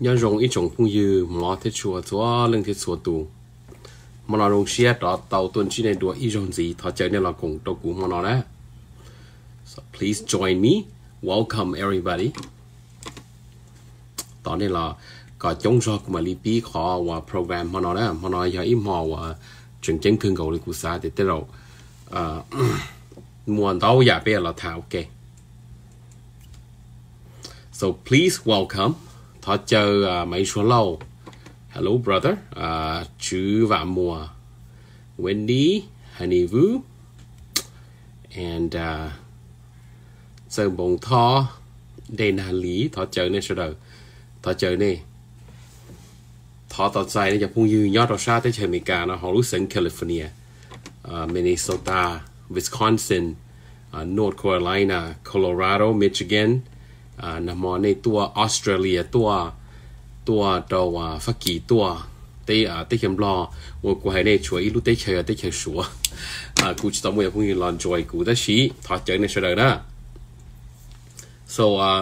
nhân rộng ít trồng cũng như mà thế chùa chúa lên thế chùa tù mà nó rồng xe đó tàu tuần chi này đùa ít rồng gì thọ chơi nên là cùng đâu cũng mà nó đấy so please join me welcome everybody đó nên là có chống cho của mà li bí khó và program mà nó đấy mà nó giờ ít mò và chuyển chứng thương cầu đi cụ xã để tới đầu muộn đâu giờ bây là thảo ok so please welcome thọ chờ à, mấy số lâu hello brother à, và mùa Wendy honey vu and uh, giờ bóng thọ đây lý thọ chờ nên sau đó thọ chờ nè thọ tọt dài nên giờ phun dư nhót rồi xa tới trời Mỹ cả nó họ lúc California à, Minnesota Wisconsin à, North Carolina Colorado Michigan อ่านะมอในตัวออสเตรเลียตัวตัวตัวฟักกี่ตัวเตอ่าเตเข็มรอว่ากูให้ในช่วยลูกเตเชียเตเชียชัวอ่ากูจะต้องมือพวกนี้ลอนจอยกูได้ชี้ถอดเจอในเฉลยนะ so อ่า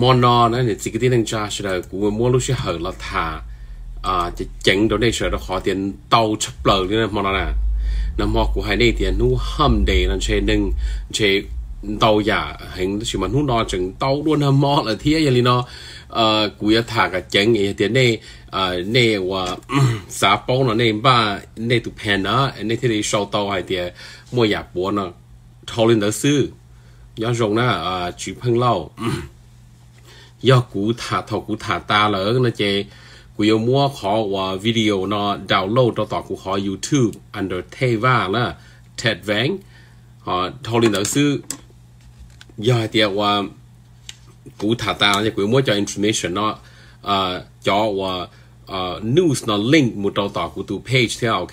มอนอนะเนี่ยสิ่งที่นั่งจ้าเฉลยกูมัวลูกเชื่อเหรอละทาอ่าจะเจ๋งโดนในเฉลยขอเตียนเตาชับเปลือกนี่นะมอนอนะน้ำมอ กูให้ในเตียนนู้ห้ำเดย์นั่นเชนึงเช tàu giả hình chỉ mà hút nó chẳng tàu luôn hâm mò là thế vậy nó ờ cúi thả cái chén nghe thế này ờ nè và xã bông nó nè ba này tụ phèn nó này thế đi sau tàu hay thế ờ, mua giả bố nó thâu lên đỡ sư do rồng nó ờ chỉ phăng lâu do cú thả thầu cú thả ta lỡ nó chê cúi yêu mua khó và video nó download cho tỏ cú khó youtube under teva là ted vang họ thâu lên đó sư giờ thì là cụ thả ta là cụ mới cho information nó à cho là news nó link một đầu tỏ của tu page theo ok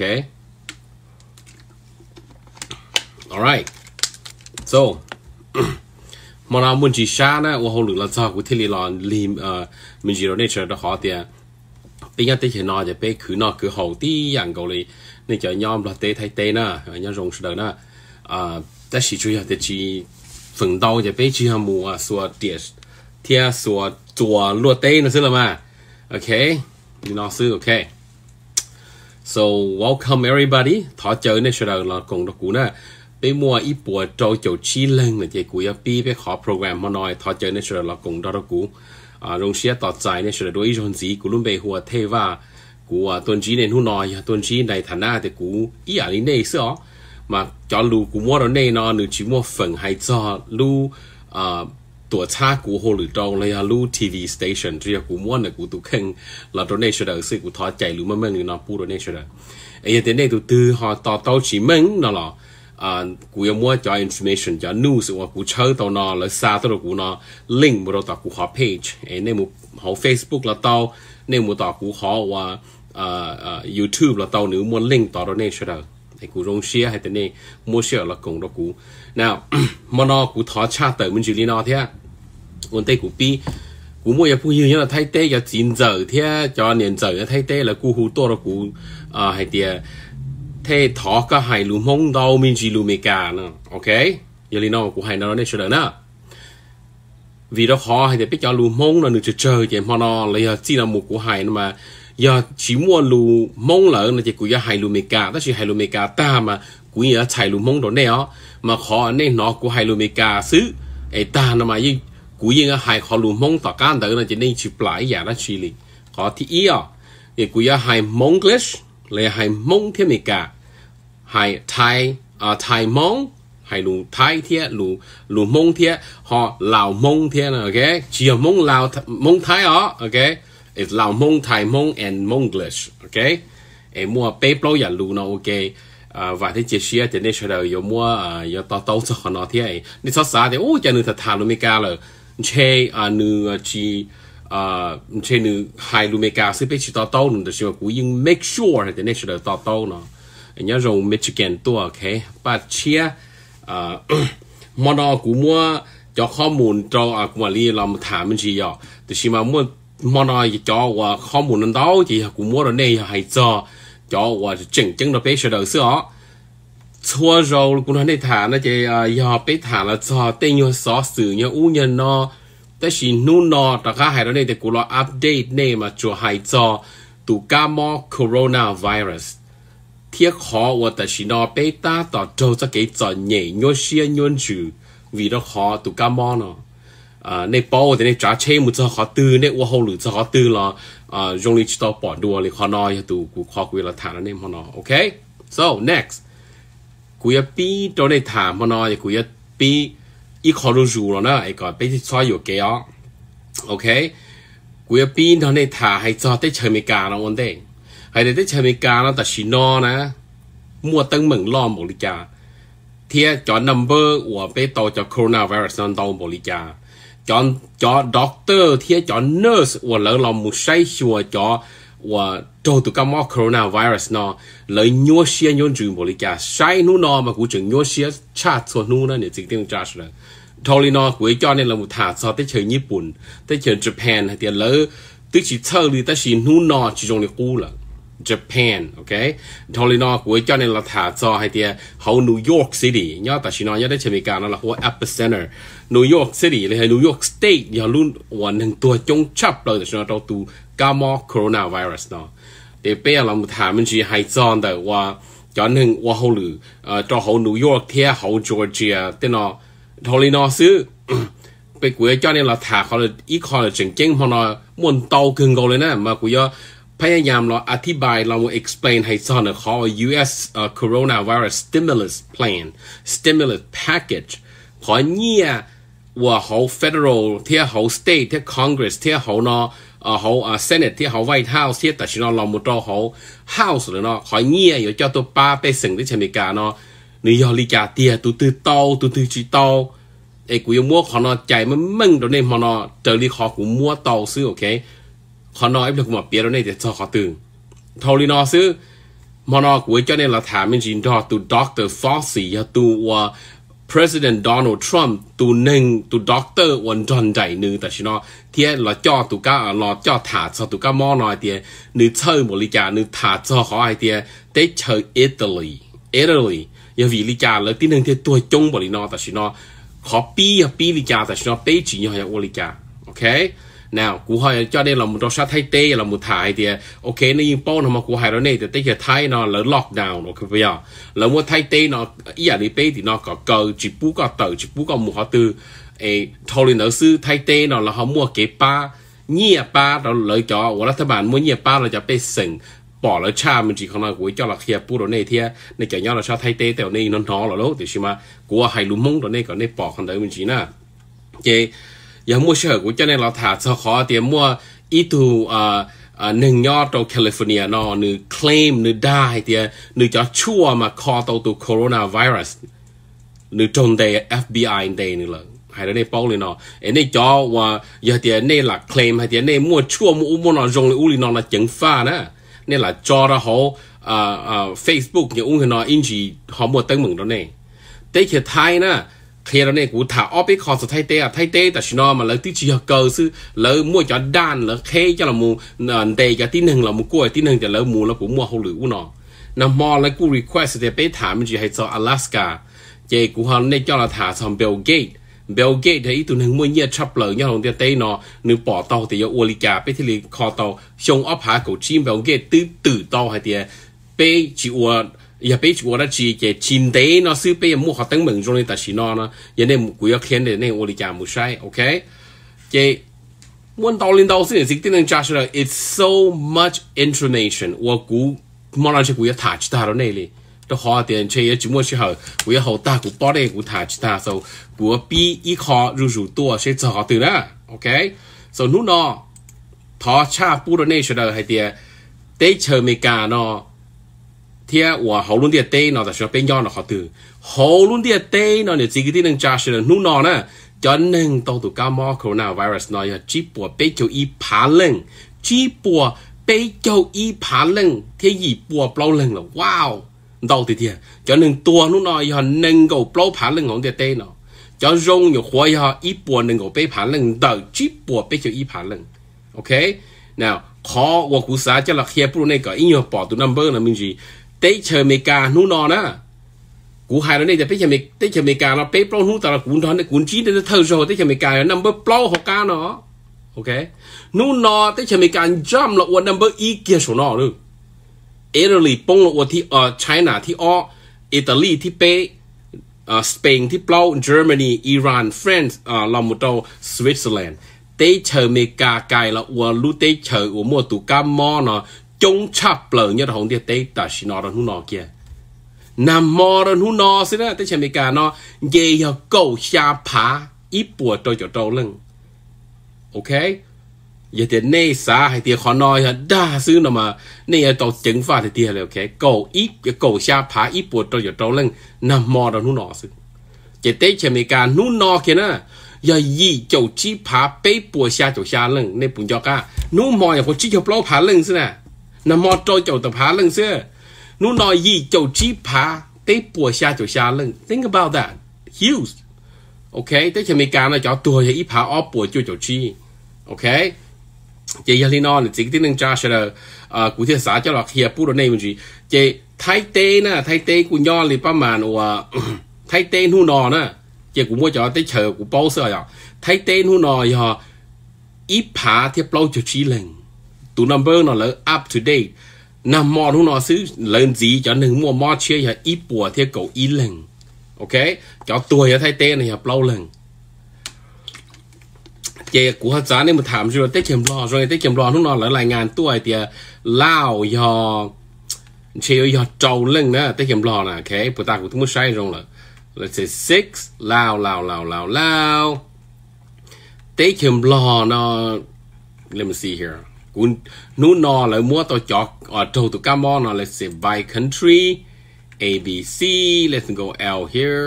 alright so mà nó muốn chỉ xa nè và hầu lực là do của thế lý là lim à, mình chỉ nói nature đó khó tiền bây giờ tới khi nào thì bây cứ nào cứ hầu tí dạng cầu này nên cho nhóm là tế thay tê nè nhóm rồng sự đó nè à tất chỉ chú ý là chỉ ฝึงเตาจะไปชี้หมูอ่ะสัวเตียเทียสัวจัวลวดเต้นะซึ่งละมาโอเคนี่น้องซื้อ โอเค so welcome everybody ทอเจอในี่ยชราลากงดกูนะไปมัวอีปัวโจโจชี้เล่งเนี่ยเจกูยาปี ไปขอโปรแกรมมาหน่อย ทอเจอในี่ยชราลากงดกูอ่าลงเชียต่อใจในี่ยชราด้วยชนสีกูรุ่นไปหัวเทว่ากูอ่ะตัวชี้ในหุ่นน้อยตัวชี้ในฐานะแต่กูอีอย่างนเนี่ยเสือ mà cho lu của mua đó này nó nữ chỉ mua phần hay cho lu à tổ cha của hồ lử trong là lu TV station chỉ của mua này của tụ khen là này sẽ được sự của thọ chạy lu mà mình nó pu đó này sẽ được ấy thế này tụ từ họ tao tao chỉ mình nó à của em cho information cho news của của chơi tao nó là xa tao của nó link một tao của page ấy nên một họ Facebook là tao nên một tao của họ à, à, YouTube là tao nếu muốn link tao đó này sẽ được thì cú rong xia hay thế này mua xia là cùng đó cú nào mà nó cú thọ cha tới mình chỉ li nó thế ôn tây cú pi cú mua phụ hiệu như là thay tê cho chín giờ thế à, cho niên giờ thay tê là cú hú to là cú à hay tiền thế thọ cái hai lùm mông đâu mình chỉ lùm cả nữa ok giờ li nó cú hai nó nên sửa nữa vì đó khó hay thế biết cho lùm hông nó được chờ chờ thì mà nó lấy chỉ là một cú hai mà giờ chỉ mua lù mông là là chỉ của giờ hai lù mì cá đó chỉ hai lù mì cá ta mà của giờ chạy lù mông đó nè mà khó anh nên nó của hai lù mì cá xứ ấy ta nó mà như của giờ hai họ lù mông tao can đó là chỉ nên chụp lại giờ đó chỉ lì họ thì ý à thì của giờ hai mông glish là hai mông thiên mì cá hai thai à thai mông hay lù thái thiệt lù lù mông thiệt họ lào mông thiệt ok chỉ mông lào mông thái ó ok is lao mong thai mong and monglish ok e mua pe plo ya lu no ok à, và thế chia sẻ thì nên sẽ yêu mua à, yêu tao tao cho họ nó thế này nên sao sao thì ô cho nên thật thà luôn mấy ca rồi chế à nữ chỉ à chế nữ hai luôn mấy ca sẽ biết chỉ tao tao nữa thì mà cũng nhưng make sure thì nên sẽ tao tao nó nhớ dùng Michigan tua ok và chia à mà nó cũng mua cho à, cho làm mà mua mà nói cho và không muốn đâu thì cũng muốn rồi này hay cho cho và chỉnh chứng được bây giờ đó xưa chua rồi cũng nói này thả nó chỉ à, giờ bây thả là giờ tên nhau xóa xử nhau u nhân nó แต่สินู่นนอแต่ข้าหายแล้วเนี่ยแต่กูรออัปเดตเนี่ยมาจัวหายจอตุกามอโคโรนาไวรัสเทียขอว่าแต่สินอเปต้าต่อโจจะเกิดจอเหน่ยโยเชียยนจือวีดขอตุกามอเนาะ à nên bao thì nên trả chế một cho họ tư nên qua hậu lử cho họ tư là à dùng lịch cho bỏ đua thì họ nói tụ cụ họ quy là thả nó nên họ nói ok so next cụ ya bi đó này thả họ nói cụ ya bi ít khó được rồi nè ai gọi bây giờ soi yếu kia ok cụ ya bi đó này thả hay cho tới chơi mấy cả nó vấn đề hay để tới chơi mấy cả nó ta xin nó nè mua tăng mừng lo một lý cả thì cho number của bây tàu cho coronavirus nó tàu một lý cả chọn cho doctor thì cho nurse và lỡ lòng một say sủa cho và tụi các cam corona virus nó lấy nhua xia nhua chừng bồi cả sai nu nó mà cũng chừng nhua xia cha cho nu nó nè chỉ tiếng cha rồi thôi li nó cuối cho nên là một thả cho tới chơi nhật bản tới chơi japan thì lỡ tức chỉ thơ đi tới chỉ nu nó chỉ trong cái khu là Japan, ok? Thôi lên nó cuối cho nên là thả cho hay thì hầu New York City nhớ ta chỉ nói nhớ đến Mỹ cả nó là khu epicenter New York City เลยให้ New York State อย่าลุ้นวันหนึ่งตัวจงชับเราแต่ชนะเราตูกามอโคโรนาไวรัสเนาะเดี๋ยวเป้เราถามมันจีไฮซอนแต่ว่าจอนหนึ่งว่าเขาหรือเอ่อจอเขา New York เทียเขา Georgia เต้นเนาะทอรินอซื้อไปกูยจอนเนี่ยเราถาเขาเลยอีคอนเลยจริงจริงพอนอมวนเตากึ่งเกาเลยนะมากูยอพยายามเราอธิบายเรา explain ให้ซอนเขา U.S. coronavirus stimulus plan stimulus package ขอเนี่ยว่าเขา federal เที่เขา state เที่ congress เที่เขาเนาะเขาอ่า senate เที่เขา white house เที่ต่ชสินเลางมดตราเขา house เลยเนาะคอยเงี้ยอยู่เจ้าตัวป้าไปสิงที่ชมิกาเนาะนิ่ยอลิกาเตียตุตือโตตุตือจีโตไอ้กูยังมั่วขอนอใจมันมึนตรงนี้มันเนาะเจอรีคอกูมั่วโตซื้อโอเคขอนอไอ้เพื่อนกูมาเปียตรงนี้จะจอขอตึงทอรีนอซื้อมันเนาะกูเจ้าเนี่ยเราถามจริงๆดอตุด็อกเตอร์ฟอสซี่ยาตัว President Donald Trump tu nâng tu doctor quân tròn chạy nữ ta chỉ nó thiệt là cho tu cá là cho thả cho tu cá mò nói thiệt nữ chơi một lý cha nữ thả cho họ ai thiệt tới chơi Italy Italy giờ vì lý cha là tin nâng thiệt tuổi chung một lý nó ta chỉ nó họ pi à pi lý cha ta chỉ nó tới chỉ nhau nhau lý cha ok nào cú hỏi cho nên là một trong sát thay tê là một Thái thì ok nó yên bao nó mà cú hỏi đó này thì tất cả thay nó lỡ lockdown, nào nó bây giờ lỡ một thay tê nó ý à đi tê thì nó có cờ chỉ bú có tờ chỉ bú có một họ từ ấy thôi lên nó sư thay tê nó là họ mua cái ba nhia ba đó lấy cho hoặc là các bạn mua nhia ba là cho bê sừng bỏ lỡ cha mình chỉ không nói cuối cho là khi bù rồi này thì này cho nhau là sao thay tê tèo này nó nó là lỗ thì mà của hỏi luôn mông rồi này còn này bỏ không đấy mình chỉ nè 嘅。Okay. 有冇少我真係老太就可點麼？依度啊啊，寧要到 uh, uh, California 呢，你 claim 你 die 啲，你就ชั่วมา call 到ตัว coronavirus，你中地 FBI 地你啦。hay là đây bao lên nó, anh đây cho và giờ thì em đây là claim hay thì em đây mua chua mua mua nó dùng uli nó là chứng pha đó, nên là cho ra họ à à Facebook những ông nó in chỉ họ mua tăng mừng đó này, tới khi thay nữa khi đó này cũng thả óp ấy khó sự thay tê à thay tê ta xin mà lấy tí chỉ cơ sư lấy mua cho đan lấy khế cho là mua đề cho tin hình là mua cua tin hình cho lấy mua là cũng mua hậu lửa của nó nằm mò lấy cũng request để bé thả mình chỉ hay cho Alaska chị cũng hơn nên cho là thả xong Bill Gates Bill Gates thì tụi nâng mua nhiệt chấp lỡ nhau lòng tiền tây nó nếu bỏ tàu thì yêu uoli cả bé thì lì kho tàu xong óp hạ cổ chim Bill Gates từ từ tàu hay tiền bé chỉ uo 也被我的姐姐亲爹那是被木好等门中的，但是呢呢，人家不要看的那我的家没晒，OK？这问到领导是这个能解释了，It's so much information，我估马上就估要他去他到那里，都好点，这也周末时候我要好大股包的股他去他手，股比一卡入入多些早对了，OK？So นู่นเนาะทอชาปูดในเฉลยให้เดียได้เชิญเมกาเนาะ luôn luôn địa địa tế tế nó nó từ chỉ cái nè cho nên tôi tụ cao mò coronavirus nói chỉ bùa bê châu y phá lên chỉ bùa bê châu y phá lên thế gì bùa bao lên là wow đâu thì thiệt cho nên tua nó nói họ nâng cầu bao phá lên ngọn tế nó cho rong nhiều khói họ y bùa nâng cầu bê phá lên đầu chỉ bùa bê châu y phá lên ok nào khó của cú xã cho là khi bùa này có in your bỏ tụ number là mình gì tế chờ mê ca nu nó nè cú hai nó này bây giờ mê tế chờ mê ca nó bé bao nu ta là cú nó này cú chín nó thâu rồi tế chờ mê ca nó number bao hoặc ca nó ok nu nó tế chờ mê ca jump là one number e kia số nó luôn Italy bông là one ở China thì ở Italy thì bé uh, ờ, Spain thì bao Germany Iran France uh, ờ, là Switzerland tế chờ mê ca cái là one lu tế chờ của mua tụ ca mò nó chung chắp lờ nhớ hồng địa tây ta xin nó hú nó kia nam mô đó hú nó xin đó tới xem cả nó dễ hiểu cầu xa phá ít bùa trôi cho trâu lưng ok giờ thì nay xa hay thì khó nói là đa xứ nào mà nay ở tàu chứng phạt thì tiền là ok cầu ít cái cầu xa phá ít bùa trôi cho trâu lưng nam mô đó hú nó xin chỉ tới xem cả hú nó kia nữa giờ gì chầu chi phá bế bùa xa chầu xa lưng nên bùn cho cả nú mò là có chi chầu bao phá lưng xin à 那么做就的爬冷是，侬拿伊就只爬，得剥下就下冷。Think about that. Huge. OK，tới chừng mình cả nó cho tôi là ít phá bùa chỗ chi. OK. Chị giờ thì nó là chỉ tiếng nâng à cụ thể xã cho là khi bù đồ này mình gì. Chị thay tê nè, thay tê của nho thì bao mà nó thay tê nu nò nè. mua cho tới chờ của bao sợ rồi. À. Thay tê nu nò giờ ít phá bao chỗ chi lên tu number nó là up to date nà mò nó nó xứ lên gì cho nên mua mò chia ya ít bùa theo cậu ít lần ok cho tuổi ya thay tên này hợp lâu lần chế của hạt giá nên mà thảm rồi tết chèm lò rồi tết chèm lò nó nó là lại ngàn tuổi thì à, lao yo chế yo trâu lên nè tết chèm lò nè ok bữa ta cũng muốn sai rồi là let's say six lao lao lao lao lao tết chèm lò nó let me see here ุนนู้นอเลยมัวตัวจอกอ่อทูตุกามอนอเลยสิ by country A B C let's go L here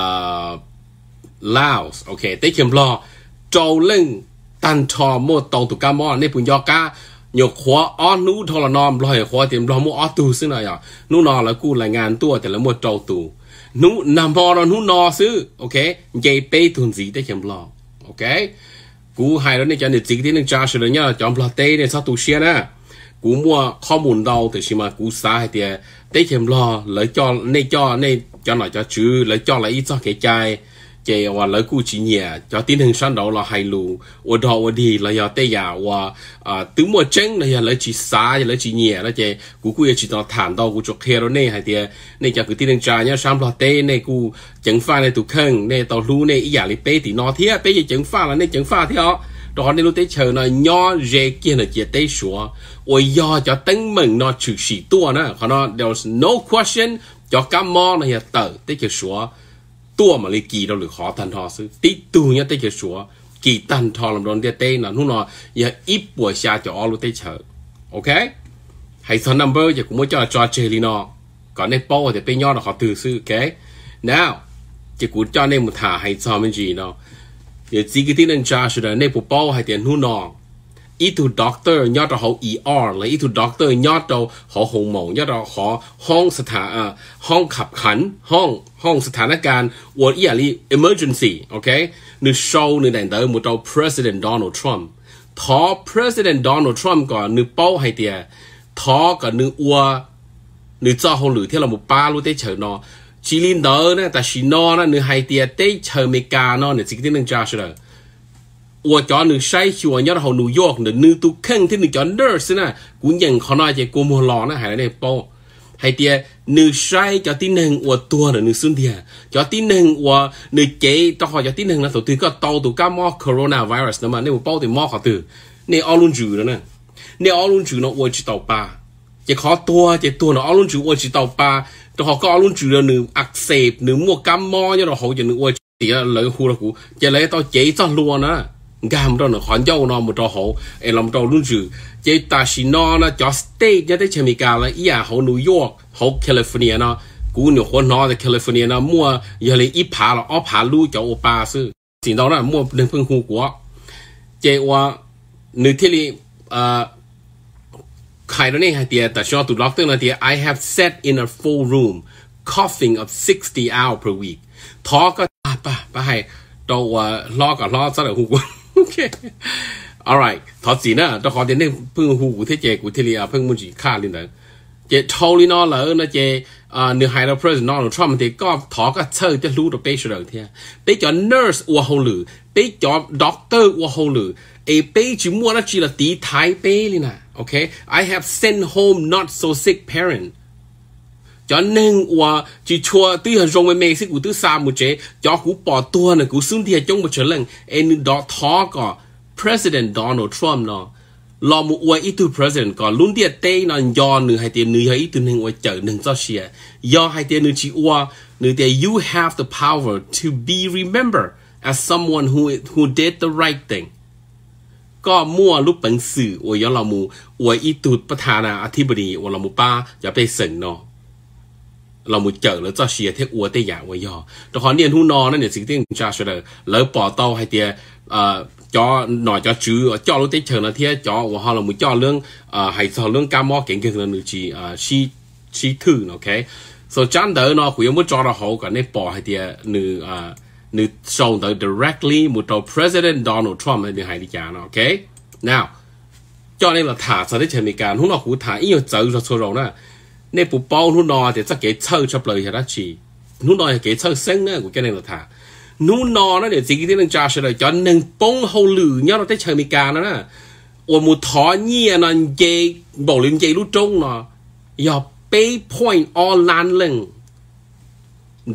uh Laos okay ติ๊กเขียนบล็อกจเล่งตันทอมัวตัวตุกามอนนี่ปุ่นยอกาโยขวอ้อนู้ทรนอมลอยขวเตรียมรอมัวอ้อตูซึ่งหน่อยอ่อนู้นอเลยกู้รายงานตัวแต่ละมัวโจตูนู้นนำพอรอนู่นอซื้อโอเคเจไปทุนสีได้เขียนบล็อกโอเค cú hay đó nên cho nên chỉ cái nên cha rồi nhá cho ông tê sao tụ xe nè cú mua khó muốn đâu thì xí mà cú xa thì tê thêm lo lấy cho nên cho nên cho nó cho chứ lấy cho lấy ít cho cái chai chế và lỡ cú chỉ nhẹ cho tiến hành sản đầu là hay lù ở đó ở đi là giờ tây giả và à tứ mùa chân là giờ lỡ chỉ xa giờ lỡ chỉ nhẹ đó chế cú cú chỉ nó thản đâu cú chọc khe rồi nè hay tiề nè cho cứ tiến hành trả nhá sản là tê nè cú chẳng pha nè tụ khăng nè tàu lù nè ý giả li bê thì nó thế bê gì chẳng pha là nè chẳng pha thế ó đó nên lúc tế chờ nó nho dễ kia là chia tế sủa ôi do cho tấn mừng nó trừ sĩ tua nữa còn nó there's no question cho cá mò này tờ tế chờ sủa tua mà lấy kỳ đâu được khó tan thọ sư tí tu nhá tới cái số kỳ tan thọ làm đòn địa tê là nó nó giờ ít buổi xa cho all tới chợ, ok hãy số number giờ cũng muốn cho là cho chơi đi nó còn nên bao thì bên nhau là họ từ sư ok now chỉ cũng cho nên một thả hãy cho mình gì nó giờ chỉ cái tin cha cho là nên bộ bao hay tiền nu nó อีทูด็อกเตอร์ยอดเราหาอีออร์เลยอีทูด็อกเตอร์ยอดเราหาหงมองยอดเราหาห้องสถานอห้องขับขันห้องห้องสถานการณ์วอร์อีอารีเอเมอร์เจนซี่โอเคในโชว์ในแต่งเดิมมุดเราประธานโดนัลด์ทรัมป์ทอประธานโดนัลด์ทรัมป์ก่อนในเป้าให้เตียทอก่อนในอัวในเจ้าหงหรือที่เรามุป้ารู้ได้เฉยนอชิลินเดอร์นะแต่ชิโนอนะในไฮเตียได้เชิญเมกานเนี่ยนสิ่งที่นึงจ้าเชื่อ我叫你晒去我要好 New York 呢，你都肯定你叫 nurse 呢，古人可能就过么老呢，还来包。hay tia nữ sai cho tin hằng của tua là nữ xuân tia cho tin hằng của nữ chế cho họ cho tin hằng là tổ tư có tàu tụ cá mò corona virus nữa mà nếu bao thì mò họ từ nè ao luôn chủ nữa nè nè ao luôn chủ nó ôi chỉ tàu ba chỉ khó tua chỉ tua nó ao luôn chủ ôi chỉ tàu ba cho họ có ao luôn là nữ ạc sẹp nữ mua cá mò cho nó hậu cho nữ ôi chỉ là lợi hù là cũ chỉ tao chế cho luôn nữa กามตอนขอนเจ้านอนมุดอหูเอลำตอรุ่นจืเจตาชินอนะจอสเตย์ยัดได้เชมิกาละอีอาหูนิวยอร์กหูแคลิฟอร์เนียนะกูเนี่ยคนนอในแคลิฟอร์เนียนะมั่วยังเลยอีพาละอ้อพาร์ลู่เจ้าโอปาซึ่งสิ่งตอนนั้นมัวเนึ่งพึ่งหูกัวเจว่าหนึ่งที่ลีอ่อขารตัวนี้ใหเดียแต่ชอบตุลักตึงนะเดีย I have sat in a full room coughing of sixty hours per week ท้อก็ป่ปให้ตัวล้อกับล้อซะเดี๋ยวหูกัว okay alright 头先呢，到好点呢，喷壶古特节古特里啊，喷木吉卡里呢，这超里那了那这啊，你还了 à, à, president Donald Trump 的个他个车的路的背是了天，背叫 à. nurse 我好了，背叫 doctor 我好了，哎背就摸那只了地台背里呢，okay I have sent home not so sick parent。cho nên qua chỉ chua tuy hơn rong với mẹ sĩ của thứ xa một chế cho cú bỏ tua này cú xung thiệt chung một chỗ lần em đó thó có President Donald Trump nó lo một uai ít tư president có luôn địa tê nó do nửa hai tiền nửa ít tư nên uai chở nâng cho xia do hai tiền nửa chỉ uai nửa tiền you have the power to be remembered as someone who who did the right thing ก็มั่วรูปหนังสืออวยยอลามูอวยอีตูดประธานาธิบดีอวยลามูป้าอย่าไปเสนเนาะเราหมุดเจอแล้วจะเชียเทคอัวเตียไว้ยอแต่ขอเรียนหูนอนั่นเนี่ยสิ่งที่จะช่วยเลยแล้วปอเต้าให้เตียเอ่อจอหน่อยจอชื่อจอรู้เตียเชิญนะเทียจอว่าเราหมุดจอเรื่องเอ่อให้สอนเรื่องการมอเก่งเก่งนั่นหรือชีเอ่อชีชีถือโอเค so จันเดอร์เนาะคุยมุดจอเราเขากันในปอให้เตียหนึ่งเอ่อหนึ่งส่งเดอ directly มุดต่อ president Donald Trump ในเดือนไหดีจาเนาะโอเค now จอเนี่ยเราถามสถานที่เชิญมีการหูนอหูถามอีกเจอเราโซโรน่ะ呢部包นู่นอแต่จะเก๋เช่าชอบเลยนะชีนู่นอเก๋เช่าเส้นเนี่ยกูแกนั่งถานู่นอนะเดี๋ยวสิ่งที่นั่งจ้าเฉลยจอนหนึ่งป้งเฮาหลือเนี่ยเราได้เชิญมีการนะนะอวมูทอเนี่ยนันเจบอกลินเจรู้จงเนาะอย่าไป point all ลันเลง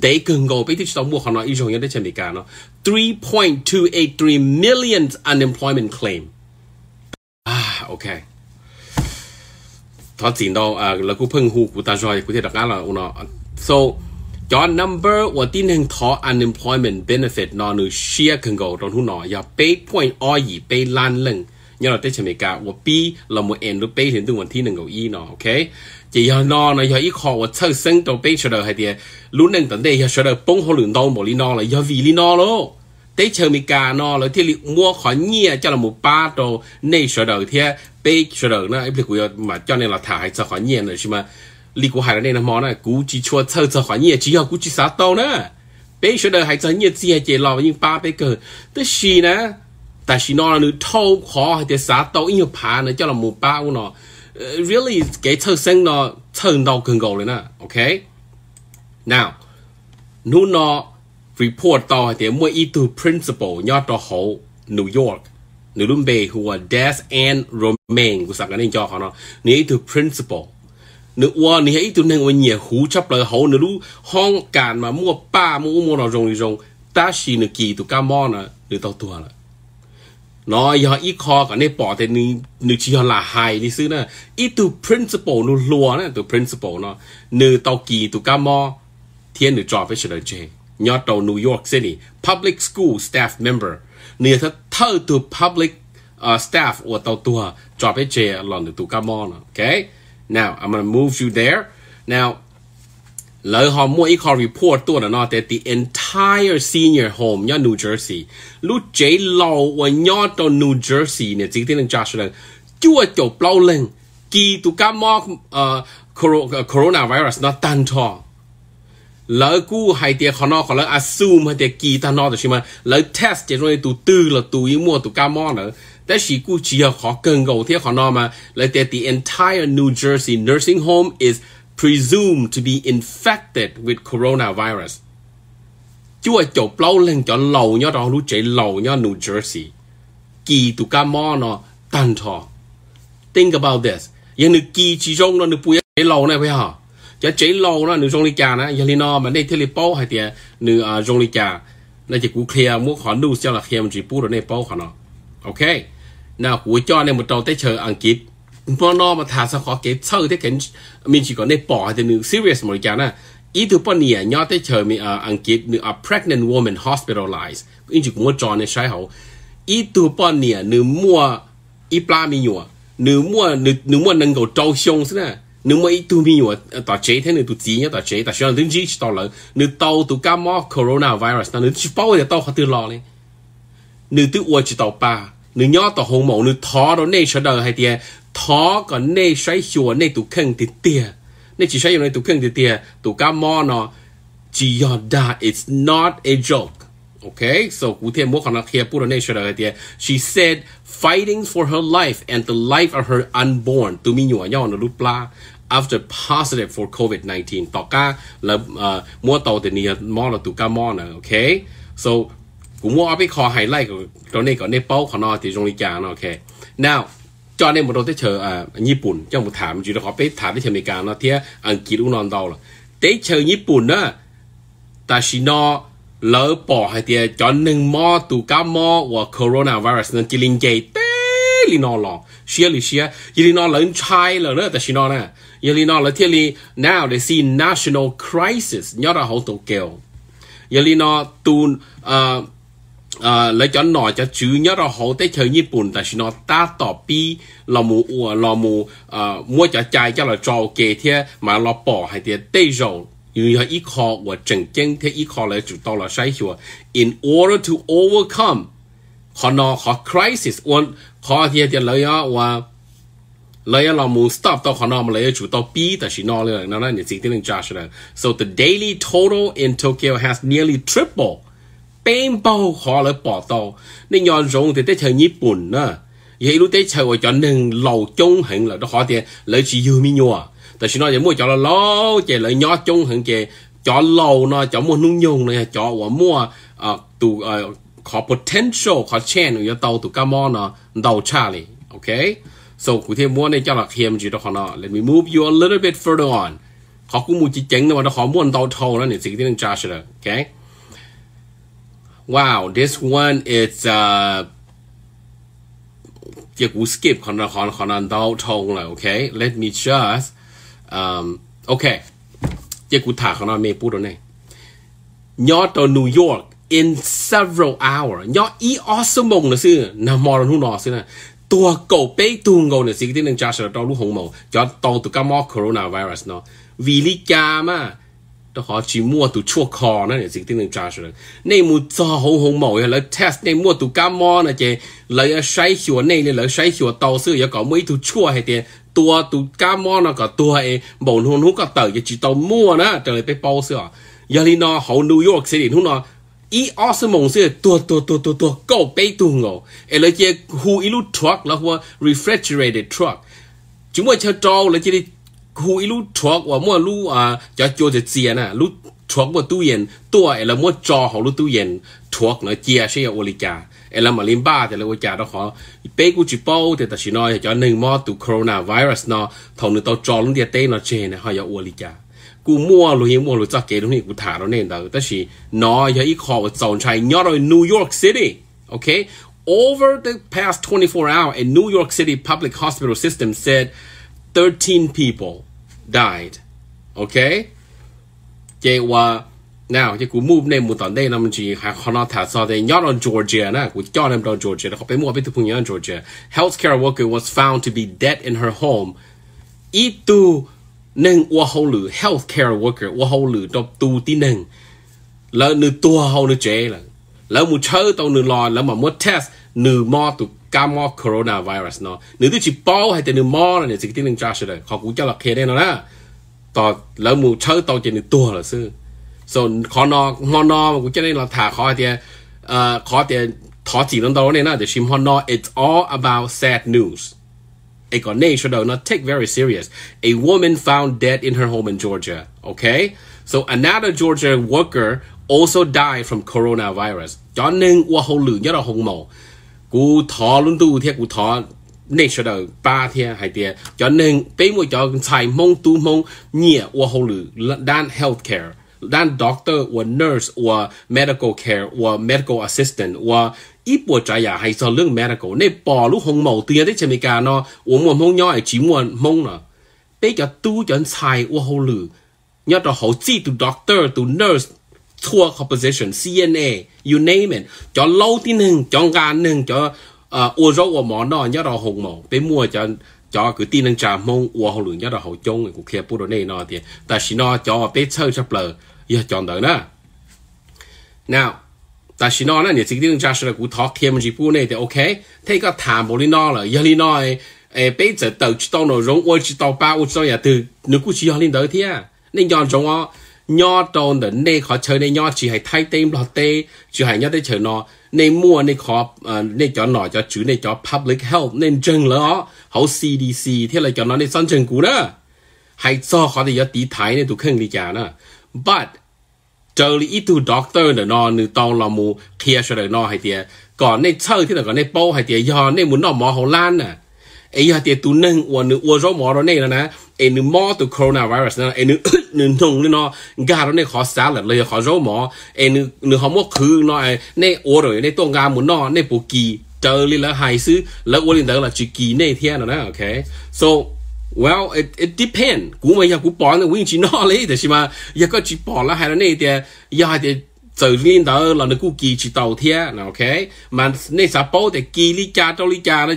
they can go ไปที่สองบวกของน้อยอีจงยังได้เช่นเดียวกันเนาะ3.283 million unemployment claim อ่าโอเค thoát chỉ đâu à là cú phân hù của ta rồi cú thể đặt là nó so cho number của tin hình thọ unemployment benefit nó nữ share cần gầu trong hú nó giờ pay point o gì pay lan lưng như là tới chấm cả của b là một end lúc pay đến giờ giờ ít sinh từ วันที่หนึ่งกับอีเนาะโอเคจะยอนอนยออีคอว่าเชิงซึ่งตัว pay luôn tế chờ mì cả nó là thì liệu mua khỏi nhia cho là một ba đồ này sửa đầu thì bê sửa đầu nó ấy của mà cho nên là thả hay cho khỏi nhia nữa chứ mà lý của hải là nên món này cú chỉ chua sơ cho khỏi nhia chỉ cú chỉ sát tao nữa bê sửa đầu hay cho nhia gì hay chỉ lo nhưng ba bê cờ tới xì nè tại xì nó là nữ thâu khó hay thì sát tao nhiều phá nữa cho là một ba của nó ờ, really cái thơ sinh nó thơ đầu cần gầu lên nè ok now nu nó report to te mo itu principal nya to ho New York New nulumbe huwa Des and Romain kusakane cho kono ni itu principal nữ wa ni itu nang wa hú hu lời la ho nulu hong kan mà mua ba mua mua nó rong rong ta shi ni ki tu ka mo na ni to tu la nó giờ ít khó cả nên bỏ thì nữ nữ chỉ là hài đi xứ nè ít tu principle nó lùa nè tu principle nó nữ tàu kỳ tụi cá mò thiên nữ trò phải sửa chế nhớ đầu New York City public school staff member nếu thật thơ từ public uh, staff của tàu tua cho bé trẻ lòng được tụ cá okay now I'm gonna move you there now lời họ mua ít họ report tua là nó tại the entire senior home nhớ New Jersey lúc chế lâu và nhớ tàu New Jersey nè chỉ tiếng Joshua là chúa chụp lâu lên kỳ tụ cá mò uh, ờ, corona virus nó tan thọ lỡ cú hay tiệt khó nó khó lỡ assume hay tiệt kỳ ta nó được chứ mà lỡ test chỉ rồi tụ tư là tụ ý mua tụ cam mò nữa thế chỉ cú chỉ là khó cần cầu, tiệt khó nó mà lỡ tiệt the entire New Jersey nursing home is presumed to be infected with coronavirus chúa chụp lâu lên cho lầu nhớ đó lúc chạy lầu nhớ New Jersey kỳ tụ cam mò nó tan thọ think about this nhưng nữ kỳ chỉ trong nó nữ bùi lầu này phải không cho chế lâu nó nửa rong ly trà nó giờ li nó mà đây thế li bao hay tiền nửa rong ly trà nó chỉ cú clear mua khoản đủ cho là clear mình chỉ bù rồi này bao khoản nó ok nào của cho này một đầu tới chờ anh kịp bao vâng, nó mà thả ra khó kịp sau thế cảnh mình chỉ có này bỏ hay tiền nửa serious một trà nè ý thứ bao nhiêu nhớ tới chờ mình anh à, kịp nửa à, pregnant woman hospitalized anh chỉ cũng mua cho này sai hậu ý thứ bao nhiêu nửa mua ý pla mi nhua nữ mua nửa nửa mua nâng cầu trâu xông thế nè nếu mà tu mi của à, tòa chế thế nên tu chỉ nhớ tòa chế tòa sáng đứng chỉ tòa lợn nếu tàu tu cá mò corona virus nó nếu chỉ bao giờ tàu khó tự lo lên nếu tu uo chỉ tàu ba nếu nhớ tàu hồng mẫu nếu thó đó nay chờ đợi hay tiền thó còn nay xoáy chùa nay tu khen thì tiền nay chỉ xoáy chùa nay tu khen thì tiền tu cá mò nó chỉ do that it's not a joke Okay, so cụ thể mỗi nó chờ đợi hay she said fighting for her life and the life of her unborn. nhau nó you are after positive for COVID-19 toka là mua tàu thì nia mo là tụ ca mo nè ok so cũng mua bị khó hay lại cái này cái này bao khó nó thì trong lý giải nó ok now จอในมันเราได้เจออ่าญี่ปุ่นเจ้าผมถามอยู่แล้วเขาไปถามที่อเมริกาเนาะที่อังกฤษอุนอนเดาล่ะได้เจอญี่ปุ่นเนาะแต่ชิโนเลิปอให้เตียจอนหนึ่งมอตูก้ามอว่าโคโรนาไวรัสนั้นจิลิงเจเต้ลินอลอง xia li xia yili no la chai la ne ta xin shino na yili là la tieli now they see national crisis nyo ra hong tong keo yili no tu uh, à, lấy cho nó cho chữ nhớ ra hậu tế chơi Nhật Bản tại nó ta tỏ bi là mù ủa là mù à, mua cho chạy cho là trò kê thế mà là bỏ hay thế tê rồi như là ít khó và chỉnh chân thế ít khó là chúng to là sai hiểu in order to overcome họ nó họ crisis one họ thì thì lấy á và lấy á là muốn stop tao họ nó mà lấy chủ tao bi tại vì nó lấy nó là những gì tiếng Josh là so the daily total in Tokyo has nearly triple bên bao họ lấy bỏ tao nên nhon rong thì tới thời Nhật Bản nữa vậy lúc tới thời của cho nên lầu chung hẳn là đó họ thì lấy chỉ yêu mi nhua tại vì nó chỉ mua cho là lâu chỉ lấy nhỏ chung hẳn chỉ cho lầu nó cho mua nung nhung này cho mua mua ờ, tụ ขอ potential ขอ c h a n อยู่ตาวตุกามอนะดาชาเลยโอเค so ุณเทียม้วนในเจ้าหลักเียมจีดอกขอนอ let me move you a little bit further on ขอกูมูจิเจ๋งนะว่าขอม้วนตาวทองนั่นเนี่ยสิ่งที่ต้องจ้าเชลโอเค wow this one is เจีายวกู skip ขอนอขอนขอนตาวทองเลยโอเค let me just um โอเคเจีายวกูถามขอนอเมย์พูดตรงไหนยอดตัวนิวยอร์ก in several hours nhỏ ý awesome sơ mông nữa sư nà mò luôn nó sư nè tua cầu bê tu ngầu nữa sư cái tiếng cha sợ tao lúc hồng màu cho tao tụ cá mò coronavirus nó vì lý cha mà đó họ chỉ mua tụ chua cò nó nữa sư cái tiếng cha sợ này mua cho hồng hồng màu rồi test này mua tụ cá mò nè chị lấy sai sửa này lấy sai sửa tao sư giờ có mấy tụ chua hay tiền e. giờ Giờ mua trời bao New York, ตัวตุกามอนะก็ตัวเอบ่นหุนหุก็เต๋อจะจิตอมั่วนะจะเลยไปเปาเสือยาลีนอเขานิวยอร์กซิตี้หุ่นนออีออสมงเสียตัวตัวตัวตัวตัวก็ไปตุงเอเลยเจหูอีลูทรัคแล้วว่า r e f r i g e ร a t e d t r u c จุมว่าเช่าจอแล้วเจได้หูอีลูทรัคว่ามั่วลู่อ่าจะโจจะเจียน่ะลู่ทรัคว่าตู้เย็น ตัวเอเลมั่วจอของลู่ตู้เย็นทรัคเนาะเจียใช้ยอลิกาเอเลมาลิมบ้าแต่ละวิจารต้องขอไปกูจิโป้แต่ตัดสินน้อยจอหนึ่งมอตุโคโรนาไวรัสเนาะทองหนึ่งต้องจอลุ่นเดียเต้เนาะเจนนะฮะยอลิกากูมั่วรู้ยังมั่วรู้จักเกลุนี่กูถามเราเนี่ยแต่แต่สิน้อยอย่าอีกขอว่าจอนชัยยอดเลยนิวยอร์กซิตี้โอเค over the past 24 hours a New York City public hospital system said 13 people died okay เจว่า now ที่กูมูฟในมูตอนได้นะมันจีหาคอนอทัสซอเดยอดอนจอร์เจียนะกูจอดในตอนจอร์เจียเขาไปมั่วไปทุกพงยอนจอร์เจีย healthcare worker was found to be dead in her home อีตูหนึ่งว่าเขาหรือ healthcare worker ว่าเขาหรือตัวตูที่หนึ่งแล้วหนึ่งตัวเขาหนึ่งเจ๋ละแล้วมูเชอร์ตัวหนึ่งรอแล้วมามื่อ t e s หนึ่งมอตุกามอโคโรนาไวรัสเนาะหนึ่งที่จีป้อให้แต่หนึ่งมอเนี่ยสิ่งที่หนึ่งจ้าเฉลยขอกูจะหลักเคได้นะนะต่อแล้วมูเชอร์ตัวเจ๋หนึ่งตัวเหรอซึ่งส่วนขอนองอนอกูจะได้หลักฐานขอเดียเอ่อขอเดียทอจีนั่นตัวเนี่ยนะเดี๋ยวชิมฮอนอ it's all about sad news a Gonay should nó take very serious. A woman found dead in her home in Georgia. Okay, so another Georgia worker also died from coronavirus. Cho nên qua hậu lửa nhất là hồng mẫu. Cú thọ luôn tu thiệt cú thọ nay sẽ đầu ba thiên hai tia cho nên bây giờ cho chạy mong tu mong nhẹ qua hậu lửa, đan healthcare 但 doctor 或 nurse 或 medical care 或 medical assistant 或一波仔呀係做兩 à, medical，你暴露紅毛啲啲前面間咯，我們紅 nhau 係專門懵啦，比較多人猜我好慮，要到好知到 doctor 到 nurse。tour composition CNA you name it lâu tí nâng cho ngàn nâng cho ờ ô rô ô mỏ nó nhớ đồ hùng mỏ bế mua cho cho cứ tin năng trả mong uo hậu lường nhớ là hậu chung của kia bút đồ này nọ thì ta chỉ nó cho bé chơi chấp lờ giờ chọn đời nữa nào ta chỉ nó là những cái năng trà sẽ là của thọ kia mình chỉ bút này thì ok thế cái thảm bộ đi nó là giờ đi nó ấy bé giờ đầu chỉ tao nó rong uo chỉ tao ba uo tao nhà từ nó cũng chỉ giờ lên tới thế à nên nhon rong ó nho tròn đến đây khó chơi này nho chỉ hay thay tên lọt tê chỉ hay nhớ tới chơi nó nên mua nên khó ờ, nên cho nọ cho chữ nên cho public health nên chân lỡ 好 CDC ที่าไรกับนั้นในซันเชิงกูนะให้ซอเขาได้ยตีไทยในตุกเครื่องดีจานะ but จอลีอีตูด็อกเตอร์เดนอนนือตองลามูเคลียร์เฉลยนอให้เตียก่อนในเชิ่ที่ไหนก่อนในโป้ให้เตียยอนในมุนนอกหมอของล้านน่ะไอ้ยาเตียตูนึ่งอวนนึอวนร้อหมอเราเนี่ยนะไอ้นึหมอตัวโคโรนาไวรัสนะไอ้นึนึนทงนึนอกาเราเนี่ยขอสารเลยขอร้อหมอไอ้นึนึหอมว่าคือเนาะไอ้ในอวนเรยในตัวงาหมุนนอในปุกี tờ li là hai sư là ô linh tờ là chỉ kỳ này thiên rồi nè ok so well it it depend cú mà nhà cú bỏ nó nguyên chỉ nó lấy thì xí mà nhà có bỏ là hai là này thì nhà hai thì tờ linh tờ là nó cú kỳ chỉ tàu thiên nè ok mà này sao bảo thì kỳ li cha tàu li cha nó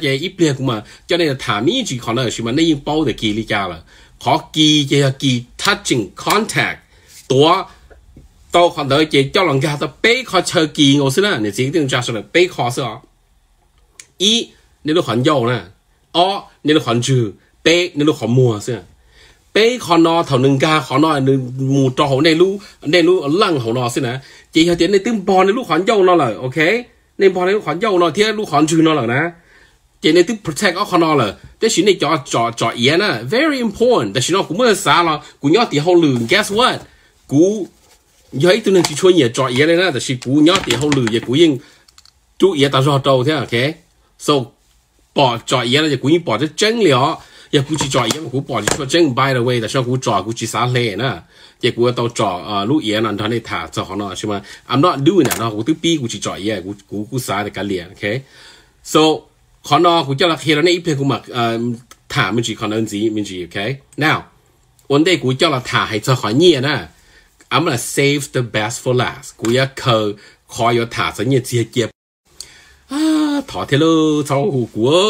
cũng mà cho nên là thả mi chỉ còn là xí mà này nhưng bảo thì kỳ li cha là khó kỳ chỉ là kỳ touching contact ตัวตัวคนเดียวจะเจ้าหลังจากจะเป๊ะคอเชอร์กีงเอาซะนะเนี่ยสิ่งที่ต้องจะสอนเป๊ะคอซะอีในรูขอนยองนะออในรูขอนจือเป๊ในรูขอนมัวเสียเป้ขอนอเถาหนึ่งกาขอนอหนึ่งหมู่จอในรูในรูลังขอนอเสียนะจีเขาเจนในตึ้งบอลในลูกขอนย่อานอเลยโอเค ในบอลในลูกขอนย่อานอเทียลูกขอนชืนอหลังนะเจนในตึ้ง protect เอาขอนอเลยแต่ชินในจอจอจอเอียนะ very important แต่ชินอกูเมื่อสาลอกูยอดตีเขาลืม guess what กูย้ายตัวหนึ่งชิช่วยเหยียจอเอียเลยนะแต่ชิกูยอดตีเขาลืมอย่ากูยิงจูเอียตาจอโตเท่าโอเคส่ปอดจอยเยอะเลยกูยิ่งปอดจะจังเลยอ๋อยังกูจีจอยเยอะกูปอดจะจัง by the way แต่ช่วงกูจอกูจะสาเหตุนะยังกูต้องจอเออลูกเยอะนั่นท่านในถ้าจะหนอใช่ไหม I'm not doing นะเนาะกูตื้อปีกูจีจอยเอะกูกูกูสาแต่การเรียนโอเค so ขอนอกูจะรักเฮราในอีเพลงกูมาเอ่อถามมันจีขอนอนจีมันจีโอเค now วันเดกูจะรักถ้าให้จะหนี้นะ I'm gonna save the best for last กูอยากเคยขออยู่ถ้าจะเนี่เจียเกียบอ่า thỏ thế lô sau hồ của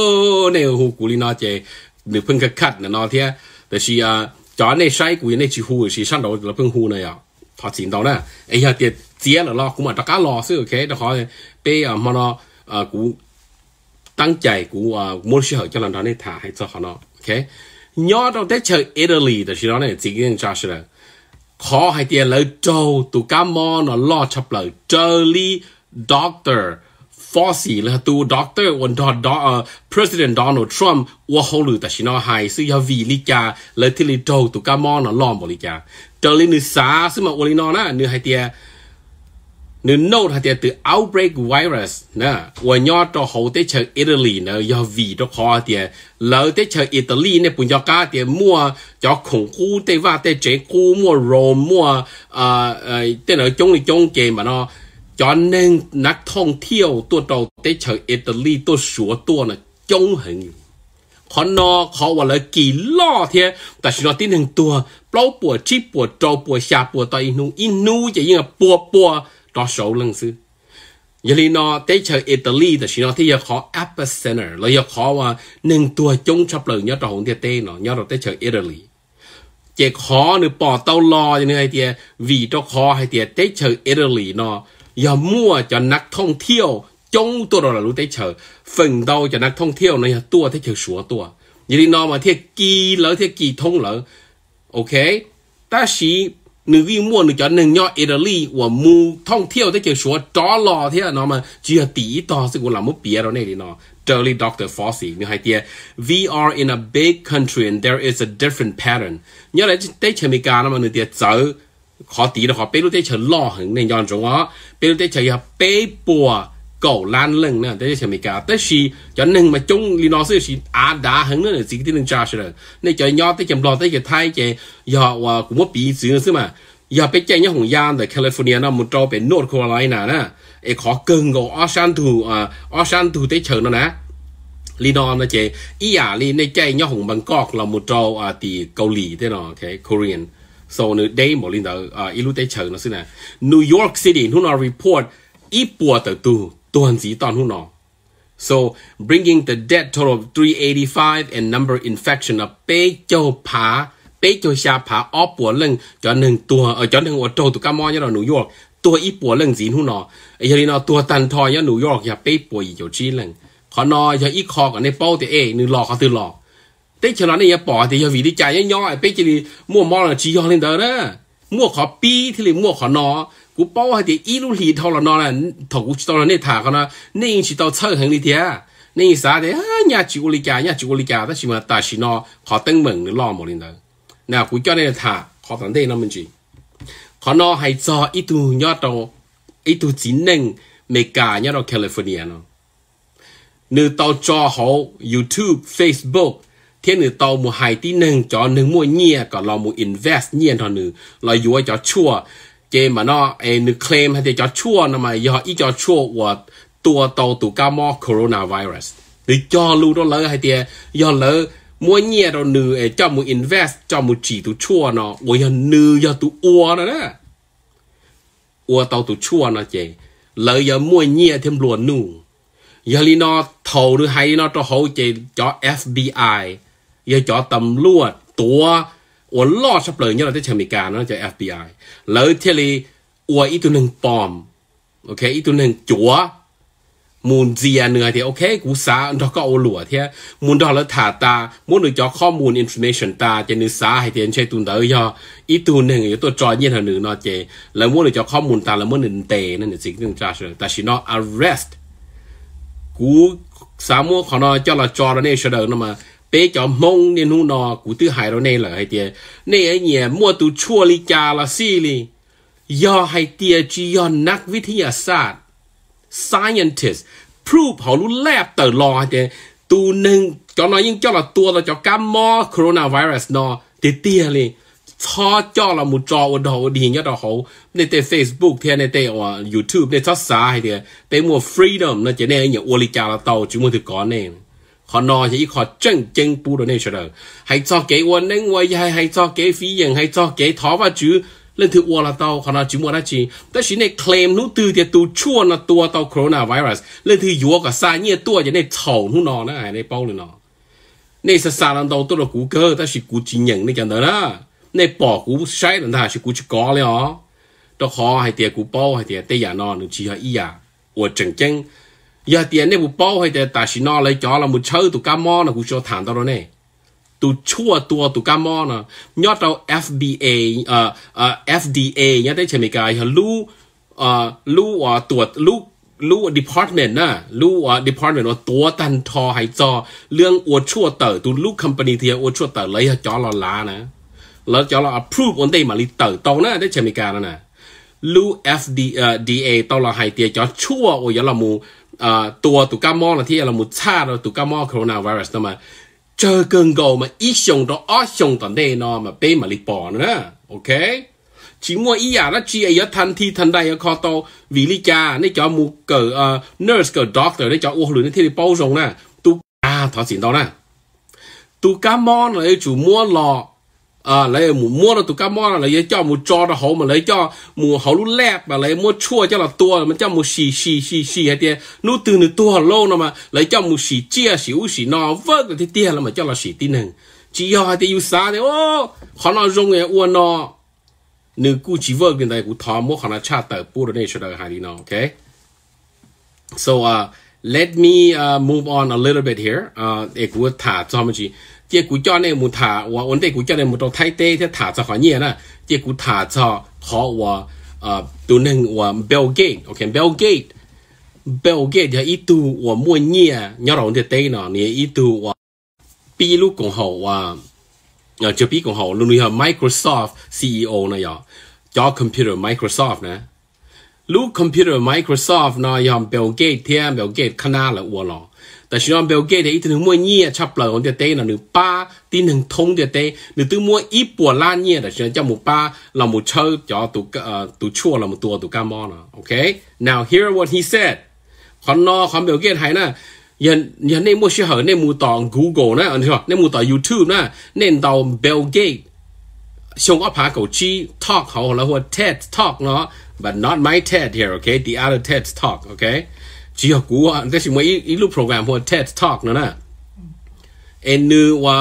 này hồ của nó chè được phân khắc khắc nó thế để xí à cho này sai của này chỉ hồ xí sang đầu là phân hồ này à thỏ xin đầu nè ấy giờ tiệt chia là lo cũng mà tất cả lo sự ok đó họ bây à mà nó à cũng tăng chạy à muốn sử cho lần đó này thả hay cho họ nó ok nhớ đâu thế chơi Italy đó xí nó này chỉ riêng cho xí khó hay tiệt lấy trâu tụ cá mò nó lo chập lời Charlie doctor Fossey là tu doctor wan do do president Donald Trump wa holu ta shino hai su ya vi li cha le ti li to tu ka mon na lom bo li cha to li ni sa su ma oli no na ni hai tia ni no hai tia tu outbreak virus na wa nyo to ho te che Italy na ya vi to kho tia le te che Italy ne pu ya ka tia mua cho khủng khu te va te che khu mua Rome mua ờ te na chung li chung ke mà nó cho nên นักท่องเที่ยวตัวเราเตเฉยอิตาลีตัวสัวตัวน่ะจงหงขอนอขอว่าเลยกี่ล่อเทียแต่ชินอตีหนึ่งตัวเปล่าปวดชีปวดโจปวดชาปวดต่อยนูอินูจะยิ่งปวดปวดต่อโสลังซื้อยาลีนอเตเชอร์อิตาลีแต่ชินอที่อยากขอแอปเปิลเซนเนอร์แล้วอยากขอว่าหนึ่งตัวจงชับเลยยอดต่อหงเตเต้เนาะยอดต่อเตเชอร์อิตาลีเจขอหรือปอเต้าลอยังไงเตียวีเจ้าขอให้เตียเตเชอร์อิตาลีเนาะอย่ามั่วจนนักท่องเที่ยวจงตัวเรารู้ได้เฉยฝึ่งเราจะนักท่องเที่ยวในตัวที่เขียวสัวตัวยี่ดีนอมาเที่ยวกีแล้วเที่ยวกีท่องแล้วโอเคแต่สีหนึ่งวิมั่วหนึ่งจอหนึ่งย่ออิตาลีว่ามูท่องเที่ยวที่เขียวสัวจอรอเที่ยนอมาเจียตีต่อสิกุหลามุเปียเราเนี่ยดีนอ Early Dr. Fossey, như hai tia, we are in a big country and there is a different pattern. Nhớ lại, đây chỉ mình cả nó mà người tia khó tí là khó bê lúc đấy chờ lo hứng nên dọn chúng nó bê lúc đấy chờ ya bê bùa cầu lan lưng nữa đấy chờ mình cả tất khi cho nên mà chung li nó sẽ chỉ á đá hứng nữa là gì thì nên trả rồi nên chờ nhau tới chầm lo tới chờ thay chờ giờ và cũng có bị gì nữa mà giờ bê chạy nhau hùng Giang ở California nó một trâu bê North Carolina nè ấy khó cưng gò Ocean thủ Ocean thủ tới chờ nó nè lý đó là chế ý à lý này chạy nhau hùng Bangkok là một trâu à tỷ Cầu Lý thế nào cái Korean so nu day mo linh da uh, ilu te chang nó xin nè à, New York City nu nó report ít bùa tờ tu tuần gì toàn nu nó so bringing the death total of 385 and number infection of pe châu phá pe châu xa phá ó bùa lưng cho nên tua ở ờ, cho nên ở châu tu cam mo nhớ New York tua ít bùa lưng gì nu nó ấy giờ nó tua tan thoi nhớ New York ya pe bùa gì cho chi lưng khó nó giờ ít khó cái này bao thì ê nữ lò khó từ lò tới chờ nó này bỏ thì giờ vì đi chạy nhỏ nhỏ bây giờ thì mua mò là chỉ cho lên đó đó mua khó pi thì là mua khó nó cú bao hay thì ít lúc thì thâu là nó là thầu chỉ tao là thả con nó nên chỉ tao chơi hàng đi thế nên sao thế nhà chỉ có lý giải nhà chỉ có lý giải đó chỉ mà ta chỉ nó khó tăng mừng để lo một lên đó nào cú cho nên thả khó tăng thế nó mình chỉ khó nó hay cho ít tu nhỏ tao ít tu chỉ nên mấy cả nhà nó California nó nếu tao cho họ YouTube Facebook thế nữ tàu mua hai tí nâng cho nâng mua nhia có lo mua invest nhiên thôi nữ lo dùa cho chua chế mà nó ai nữ claim hay cho chua nó mà do ý cho chua của tua tàu tụ cao mò coronavirus thì cho lưu đó lỡ hay tiền do lỡ mua nhia rồi nữ ai cho mua invest cho mua chỉ tụ chua nó ôi giờ nữ giờ tụ ua nó đó ua tàu tụ chua nó chế lỡ giờ mua nhia thêm luôn nữ giờ li nó thầu được hay nó cho hậu chế cho FBI giờ cho tầm lúa tua và lo sắp lời nhớ là tới chờ mỹ cả nó cho FBI lỡ thế li và ít tuần bom ok ít tuần chúa muốn gì à thì ok cú xá nó có ô lụa thế muốn đó là thả ta muốn được cho ข้อมูล information ta cho nữ xá hay tiền chơi tuần tới ít tuần này người tôi cho nhiên hơn nữa nó chế là muốn được cho ข้อมูล ta là muốn định tệ nên là สิ่งที่จะเสนอแต่ฉัน arrest cú xá mua khó nó cho là cho nó nên sẽ nó mà bé cho mong nên hung nó cụ tư hại rồi này là hay tiệt ấy nhỉ mua tu chua li là si li hay tiệt chỉ do nắc viết nhà sát scientist prove họ luôn lab tờ lo tiệt tu nâng cho nó nhưng cho là tua là cho cam coronavirus nó tiệt tiệt li cho cho là một trò ở đầu đi nhất là hậu nên tệ Facebook thì nên ở YouTube nên thoát xa hay thì tệ freedom nó chỉ nên những ô li là tàu chúng mình thực có nên họ nói thì họ chân chân bù đồ này cho rồi hay cho cái quân nên vậy hay hay cho cái phi nhân hay cho cái thó và chứ lên thứ là tao họ nói chỉ mua là chi, tất nhiên này claim nút từ thì tu chua là tua tao corona virus lên thứ yếu cả xa nhiều tua thì này chầu nút nó nó này này bao lên nó này sa xa lần đầu tôi là cú cơ tất nhiên cú chỉ nhận này chẳng đó đó này bỏ cú sai lần ta chỉ cú chỉ có lấy đó họ hay tiệt cú bao hay tiệt tây giả nó chỉ họ ý giả của chân chân ยาเตียนเนี่ยบุป่าให้แต่แต่ชินาเลยจ่้าละมุเชื่อตุกามอนะกูจะถามตัวเนี่ยตุชั่วตัวตุกามอนะยอดเรา FBA เอ่อเอ่อ FDA ยองได้เชมิกายลูเอ่อลู้ว่าตรวจลู้รู้ department นะลู้ว่า department ว่าตัวตันทอให้จอเรื่องอวดชั่วเต๋อตุลูก company เทียอวดชั่วเต๋อเลยจ่อเราล้านะแล้วจ่อเรา approve อันได้มาลิเต๋อตรงนั้นได้เชมิกายแล้วนะรู้ FDA เอ่อ DA ตัวเราให้เตียจ่อชั่วโอ้ยเรามู呃多杜加摩那天了木差了杜加摩 ờ, à coronavirus 那么这更高嘛一熊到二熊到那那嘛被嘛里包呢，OK。chỉ mua ý à đó chỉ ấy thân thi thân đây khó to vì lý cha nên cho mu cờ ờ, nurse cờ doctor để cho u luyện thì bao rộng nè tu à thọ xin đó nè tu cá là chủ mua lò เออเลยหมูมัวตุกามัวเลยเจ้ามูจอดหอมเลยเจ้ามูหอลุแลบมาเลยมัวชั่วเจ้าเราตัว มันเจ้ามูสีสีสีสีเดียนู้ตื่นตัวโลกนะมาเลยเจ้ามูสีเจียสีอุสีนอเวิร์กเลยที่เตี้ยแล้วมันเจ้าราสีที่หนึ่งจียอดี่อยู่ซาเดียวขอนอรงเงี้ยอ้วนนอหนึ่งกูชีเวิร์กกนได้กูทอมัวขอนอชาติเตอร์ปูระเนชเดอร์ฮารีนอโอเค so uh let me uh move on a little bit here uh เอกวุฒิถามจอมจีจกูจอนมูทาว่าอันเดกูจอนมูตไทเต้ที่ถาจะขอเนี่ยนะเจกูถาจะขอว่าเอ่อตัวหนึ่งว่าเบลเกตโอเคเบลเกตเบลเกตจะอีตัวว่ามวยเนี่ยยอดของเต้เนาะเนี่ยอีตัวว่าปีลูกของเขาว่าเจ้าปีของเขาลุงนี่ฮะ Microsoft CEO นะยอจอคอมพิวเตอร์ m โครซอฟท์นะลูกคอมพิวเตอร์ม Microsoft นะยอมเบลเกตเทียนเบลเกตคณะละอัวหรอแต่ฉันเอาเบลเกตเดี๋ยวถึงมั่วเงี้ยชับเลยคนเดียวเต้น่ะหรือป้าตีหนึ่งทงเดียวเต้หรือตัวมั่วอีปัวล้านเงี้ยแต่ฉันจะมูป้าเราหมูเชิดจ่อตัวเอ่อตัวชั่วเราหมูตัวตัวกามอนอ่ะโอเค now hear what he said คอนนอคอนเบลเกตไทยนะยันยันในมั่วเชื่อเหรอในมูต่อ Google นะอันนี้ใช่ในมูต่อ YouTube นะเน้นต่อเบลเกตชงอภาเกาชี้ talk เขาแล้วหัว TED talk เนาะ but not my TED here okay the other TED talk okay ชียกูว่าแต่สิ่งว่าอีลูปโปรแกรมพวกเท็ดทอลกนั่นน่ะเอ็นเนว่า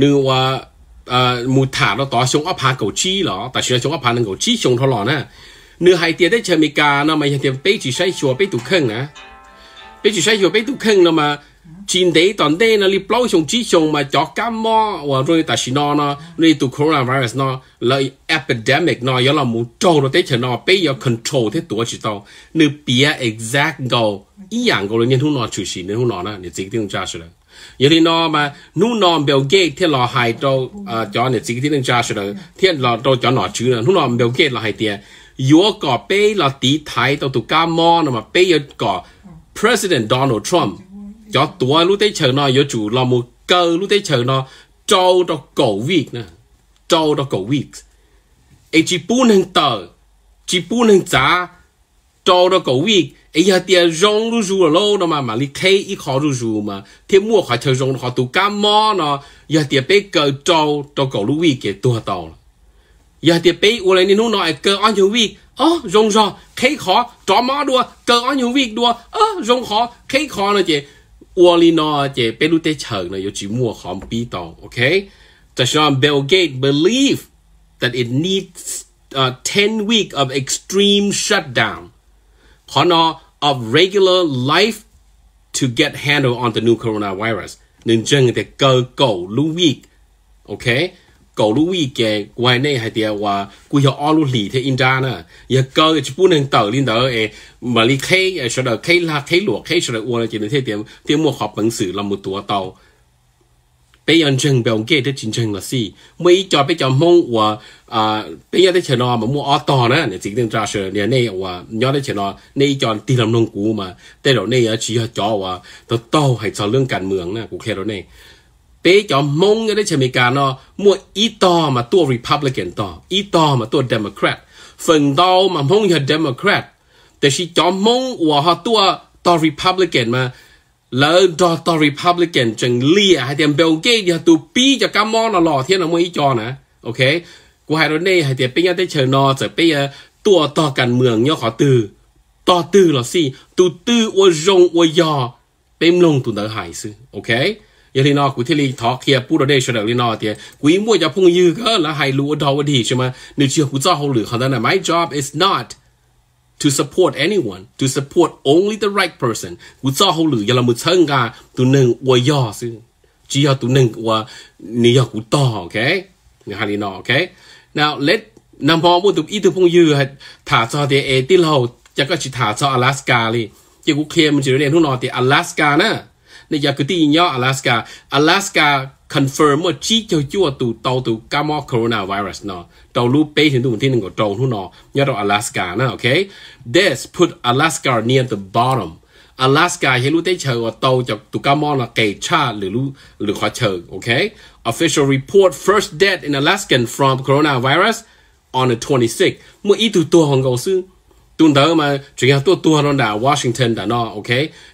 นว่าอ่อมูถาเราต่อชงอพาร์เกลชีเหรอแต่เชื่อชงอพาร์นังเกลชี้ชงทลอน่ะเนื้อหาเตียได้เชมิกาเนาะมาเตียไปจีใช้ชัวไปตุเครื่องนะไปจีใช้ชัวไปตุเครื่องเนาะมา chiến đế toàn đế nó li bao xong chỉ xong mà cho cá mò và rồi ta xin nó nó li tụ coronavirus nó là epidemic nó yếu là muốn trâu nó tới chờ nó bây giờ control thế tuổi chỉ tao nữ bia exact go ý dạng go nên hú nó chủ sĩ nên hú nó nó nên chỉ tiếng cha rồi giờ thì nó mà nu nó biểu gate thế là hai trâu à, cho nên chỉ tiếng cha rồi thế là trâu cho nó chữ nó nó biểu gate là hai tiền yếu có bây là tí thái tao tụ cá mò nó mà bây giờ có President Donald Trump cho tua lúc tới chờ nó yo chủ lo một cơ lúc tới chờ nó trâu đó cổ việc nè trâu đó cổ việc ai chỉ bu nâng tờ chỉ bu nâng giá trâu đó cổ việc ai giờ tiền rong lu rù lô nó mà mà li kê ít khó lu rù mà thế mua khỏi chờ rong họ tụ cá mò nó giờ tiền bé cơ trâu đó cổ lu việc cái tua tàu giờ tiền bé u lên nên nó nói cơ ăn nhiều việc ơ rong rò khế khó trò mò đua cơ ăn nhiều việc đua ơ rong khó khế khó nữa chứ. 窝里呢，这贝鲁得城呢，有只木行逼到，OK？但是呢，Bill Gates believe that it needs uh, 10 week of extreme shutdown, Hana of regular life to get handle on the new coronavirus. Nên dân thì cơ cầu week, okay? cổ lũ uy kề ngoài này hay tiệt và cú hiểu all lũ lì thế in ra nè giờ cơ chỉ bốn hàng tờ lên tờ ấy mà đi khay sau đó khay là khay luộc khay sau đó uống là chỉ thế tiệt tiệt mua họp bằng sử làm một tổ tàu bây giờ chân bây giờ kia thế chính chân là gì mấy cho bây giờ mong và à bây giờ thế chờ nó mà mua ô tàu nữa để chỉ ra sự để này và nhớ thế chờ nó này cho đi làm nông cụ mà thế rồi này ở à, chỉ cho và tổ tàu hay cho lương cản mường nè cụ khe rồi này เป๋จอมมงได้ชมิการนาะมั่วอีตอมาตัวริพับลิกันต่ออีตอมาตัวเดโมแครตฝังดาวมามงยาเดโมแครตแต่ชีจอมมงว่าฮะตัวต่อริพับลิกันมา แล้วดอต่อริพับลิกันจึงเลี่ยให้เตรียมเบลเกียตัวปีจะกำมอนหล่อเทียนมวยอีจอนะโอเค กูให้รถเน่ให้เตรียมเปียได้เชิญนอจะเปียตัวต่อการเมืองย่อขอตือต่อตือหรอสิตัวตืออวยงอวยยอเป็นลงตัวเดอหายซึโอเคยลีนอกูที่ลีทอเคียปูดเดชเดลีนอเตียกูยมัวจะพุ่งยือก็แล้วให้รู้ดาวดีใช่ไหมนึกเชื่อกูเจ้าเขาหรือเขานั้นนะ my job is not to support anyone to support only the right person กูเจ้าเขาหรือยาละมือเชิงกาตัวหนึ่งอวยย่อซึ่งจียอตัวหนึ่งว่านี่ยากูต่อโอเคนี่ฮารีนอโอเค now let นำพอมุ่งตุบอีตุพงยือถาจอเตียเอติเราจะก็จิถาจออลาสกาเลยเจ้ากูเคลียมันจะเรียนทุกนอเตียอลาสกานะ này giờ cứ tin nhau Alaska Alaska confirm mà chỉ cho chúa tụ tàu tụ cam coronavirus nó tàu lu bay thì tụ thiên ngồi tàu luôn nó nhớ tàu Alaska nè, ok this put Alaska near the bottom Alaska chờ chờ, tàu là cha, เฮลูเตเชอร์ว่าโตจากตุกามอนละเกชาหรือรู้หรือขอเชอร์โอเค official report first death in Alaskan from coronavirus on the 26เมื่ออีตัวตัวของเขาซึ่ง tuần đó mà chuyện hàng tôi tôi nó đã Washington đã nó ok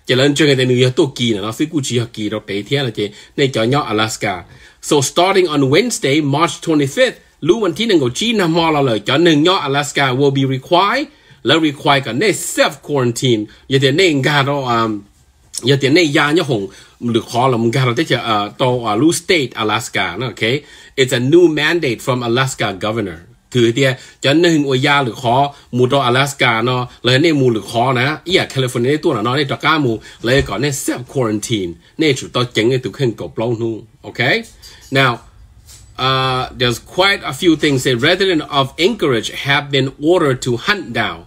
chỉ lần chuyện cái này tôi kỳ nó phải cú chỉ học kỳ đó để thiên là chỉ này cho nhau Alaska so starting on Wednesday March 25th lưu văn thiên của China mò là lời cho nên nhau Alaska will be required là require cả này self quarantine giờ thì này ngà đó um giờ thì này nhà nhá hùng được khó là mình gà đó thế chứ uh, to uh, Lu State Alaska nó ok it's a new mandate from Alaska governor cứ tia cho nên hình ôi ya lực khó mù Alaska nó lấy nên mù lực khó California tôi nó nên cho cá mù lấy có nên self quarantine nên chủ tao chỉnh cái tụ khen cột lâu nu ok now uh, there's quite a few things that residents of Anchorage have been ordered to hunt down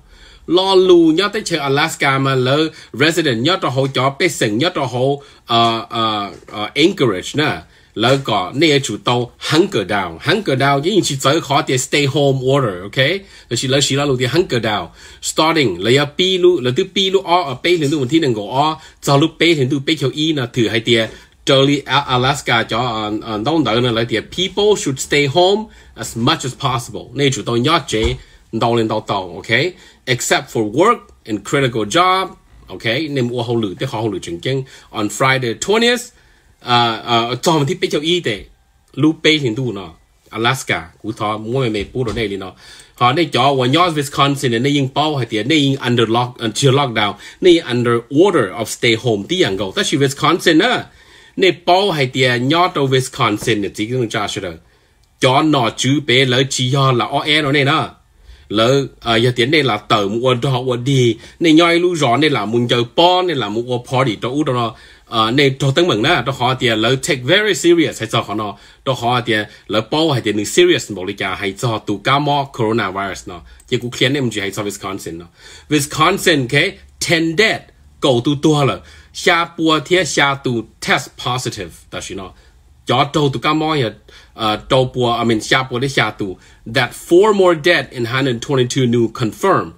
lo lù nhớ tới chơi Alaska mà lỡ resident nhớ cho họ chó bê sừng nhớ cho họ uh, uh, uh, Anchorage nè แล้วก็เนี่ยจุดโต hunker down hunker down ยิ่งชิเจอขอเดีย stay home order โอเคแล้วชิแล้วชิแล้วลูเดีย hunker down starting แล้วยาปีลูแล้วตัวปีลูอ้อไปถึงตัววันที่หนึ่งก็อ้อจะลูไปถึงตัวไปเขียวอีนะถือให้เดีย Jolly Alaska cho đông đảo là thì people should stay home as much as possible. Nên chủ động nhớ chế đau lên đau đau, ok? Except for work and critical job, ok? Nên mua hậu lử, tiếp hậu lử chứng kiến on Friday 20th ờ ờ cho mình thích để lúc bây hiện đủ nó Alaska cú mua mày mày bù đồ này đi nó họ đây cho và nhớ Wisconsin này nhưng bao hay tiền này under lock à, chưa lockdown này under order of stay home tí dạng gầu ta chỉ Wisconsin á này bao hay tiền nhớ đâu Wisconsin này chỉ cần trả sửa cho nó chú bé lỡ chỉ do là o e này nó lỡ à giờ này là tờ mua đồ đi này nhoi lú rõ này là muốn chơi bo này là mua party cho út đó ờ nên cho mình nè đó họ tiền là take very serious hay cho họ nó đó họ tiền là bao hay tiền đừng serious một lý cả hay cho tụ cao mò coronavirus nó chỉ cũng khiến em chỉ hay cho Wisconsin nó Wisconsin okay, ten dead cầu tụ tua là xa bùa thiết xa tụ test positive đó chứ nó cho tụ tụ cao mò hiện ờ, tàu bùa I mean xa bùa đấy xa tụ that four more dead in 122 new confirmed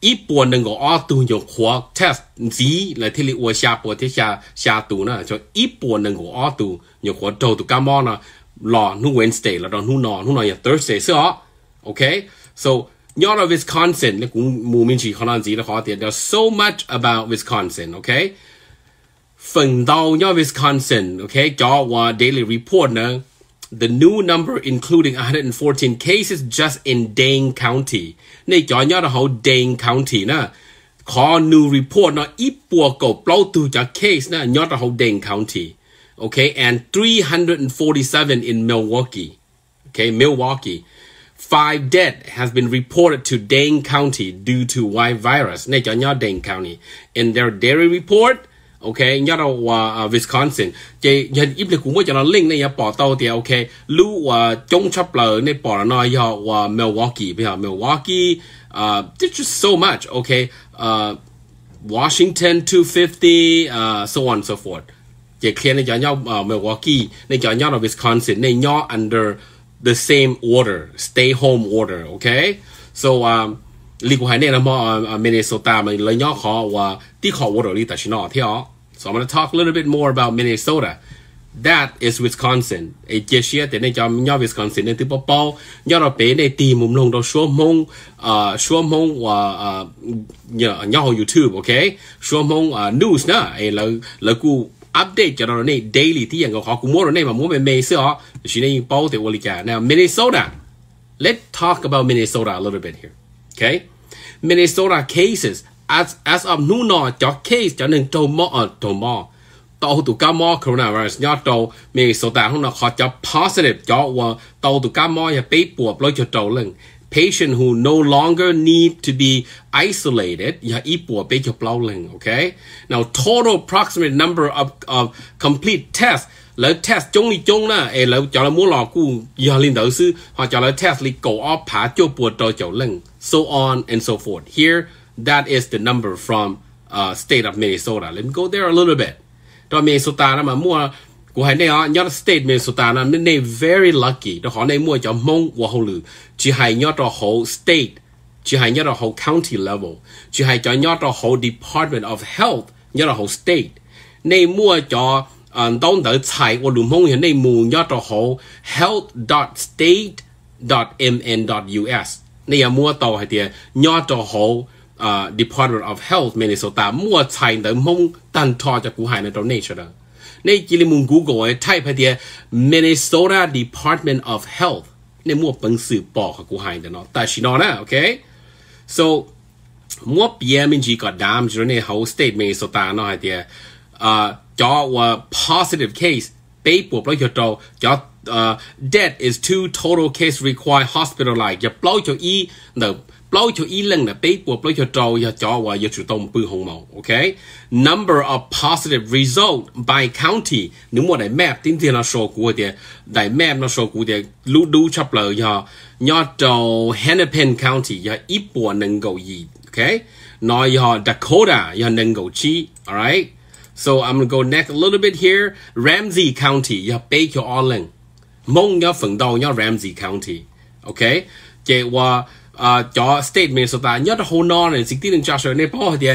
一波能够二度有活 test 机来这里我下波这下下度呢，就一波能够二度有活周度干嘛呢？lo nu Wednesday là đó nu nọ nu nọ Thursday so okay so nhớ là Wisconsin nó cũng mù mình chỉ khó nói gì là khó tiền there's so much about Wisconsin okay phần đầu nhớ Wisconsin okay cho qua daily report nữa the new number including 114 cases just in Dane County. Nay cho nhớ Dane County na. Call new report na ipua go case na nhớ Dane County. Okay, and 347 in Milwaukee. Okay, Milwaukee. Five dead has been reported to Dane County due to Y virus. Nay cho nhớ Dane County. In their daily report, ok nhớ đâu qua à, à, Wisconsin chị nhìn ít lịch cũng cho nó link này bỏ tàu thì ok lưu qua à, chống này bỏ là nói giờ qua Milwaukee bây Milwaukee uh, just so much ok uh, Washington 250 uh, so on and so forth chị khen này cho nhau Milwaukee này cho nhau là Wisconsin này nhau under the same order stay home order ok so um, ลีกูหายเนี่ยนะมอเมเนโซตามันเลยย่อขอว่าที่ขอวัดลีแต่ชนอที่อ๋อ so I'm going to talk a little bit more about Minnesota that is Wisconsin ไอ้เจเชียแต่ในจอมย่อ Wisconsin ในที่ปอปอย่อเราไปในตีมุมลงเราชั่วโมงเอ่อชั่วโมงว่าเอ่อย่อย่อ YouTube โอเคชั่วโมงเอ่อ news นะไอ้เราเรากูอัปเดตจะเราใน daily ที่ยังก็ขอกูมัวเราในมามัวเป็นเมย์เสื้อชินในยิงเป้าแต่วอลิกา now Minnesota let's talk about Minnesota a little bit here Okay? Minnesota cases as as of noon on your case cho nên to mo on to mo tàu coronavirus nhớ tàu Minnesota hôm nào họ cho positive cho và tàu tụ cá mò ya bị buộc lối patient who no longer need to be isolated ya ít buộc bị cho okay now total approximate number of of complete tests lỡ test chống đi chống na e lỡ cho là muốn lò cu giờ lên đầu sư hoặc cho là test li cổ phá cho bùa trò chậu lưng so on and so forth here that is the number from uh, state of Minnesota let me go there a little bit đó Minnesota đó mà mua của hai này á state Minnesota nó very lucky đó họ này mua cho mông và hồ lử chỉ hay nhớ cho whole state chỉ hay nhớ cho whole county level chỉ hay cho nhớ cho whole department of health nhớ cho whole state này mua cho Ờ, to 嗯，當得踩我龍鳳人內幕要到好 health dot state dot mn dot us to to 你也摸到係啲要到好啊 Department of Health Minnesota mua mong cho 摸踩得夢但拖就古係那到 nature 啦。你記得蒙 Google ấy type hay 係啲 Minnesota Department of Health mua mua bằng sự bỏ nó, nè, so 你摸本事報古係的咯，但係呢，OK，so có BMG 個 dam 就你好 state Minnesota 咯係啲啊。cho uh, positive case cho 被捕不要做叫呃 dead is two total case require cho cho y y lần bư hồng màu OK number of positive result by county nếu 你莫来 map đại map nó lời 那说过的撸撸差不了要要做 Hennepin County 要一波能够一 OK nói 那要 Dakota 要能够去 All alright So I'm gonna go next a little bit here. Ramsey County, you have Bay Kiều Island. Mong you phần đầu you Ramsey County. Okay? Chị qua à, cho state Minnesota, nhớ the whole non này, and city in Joshua này bỏ thì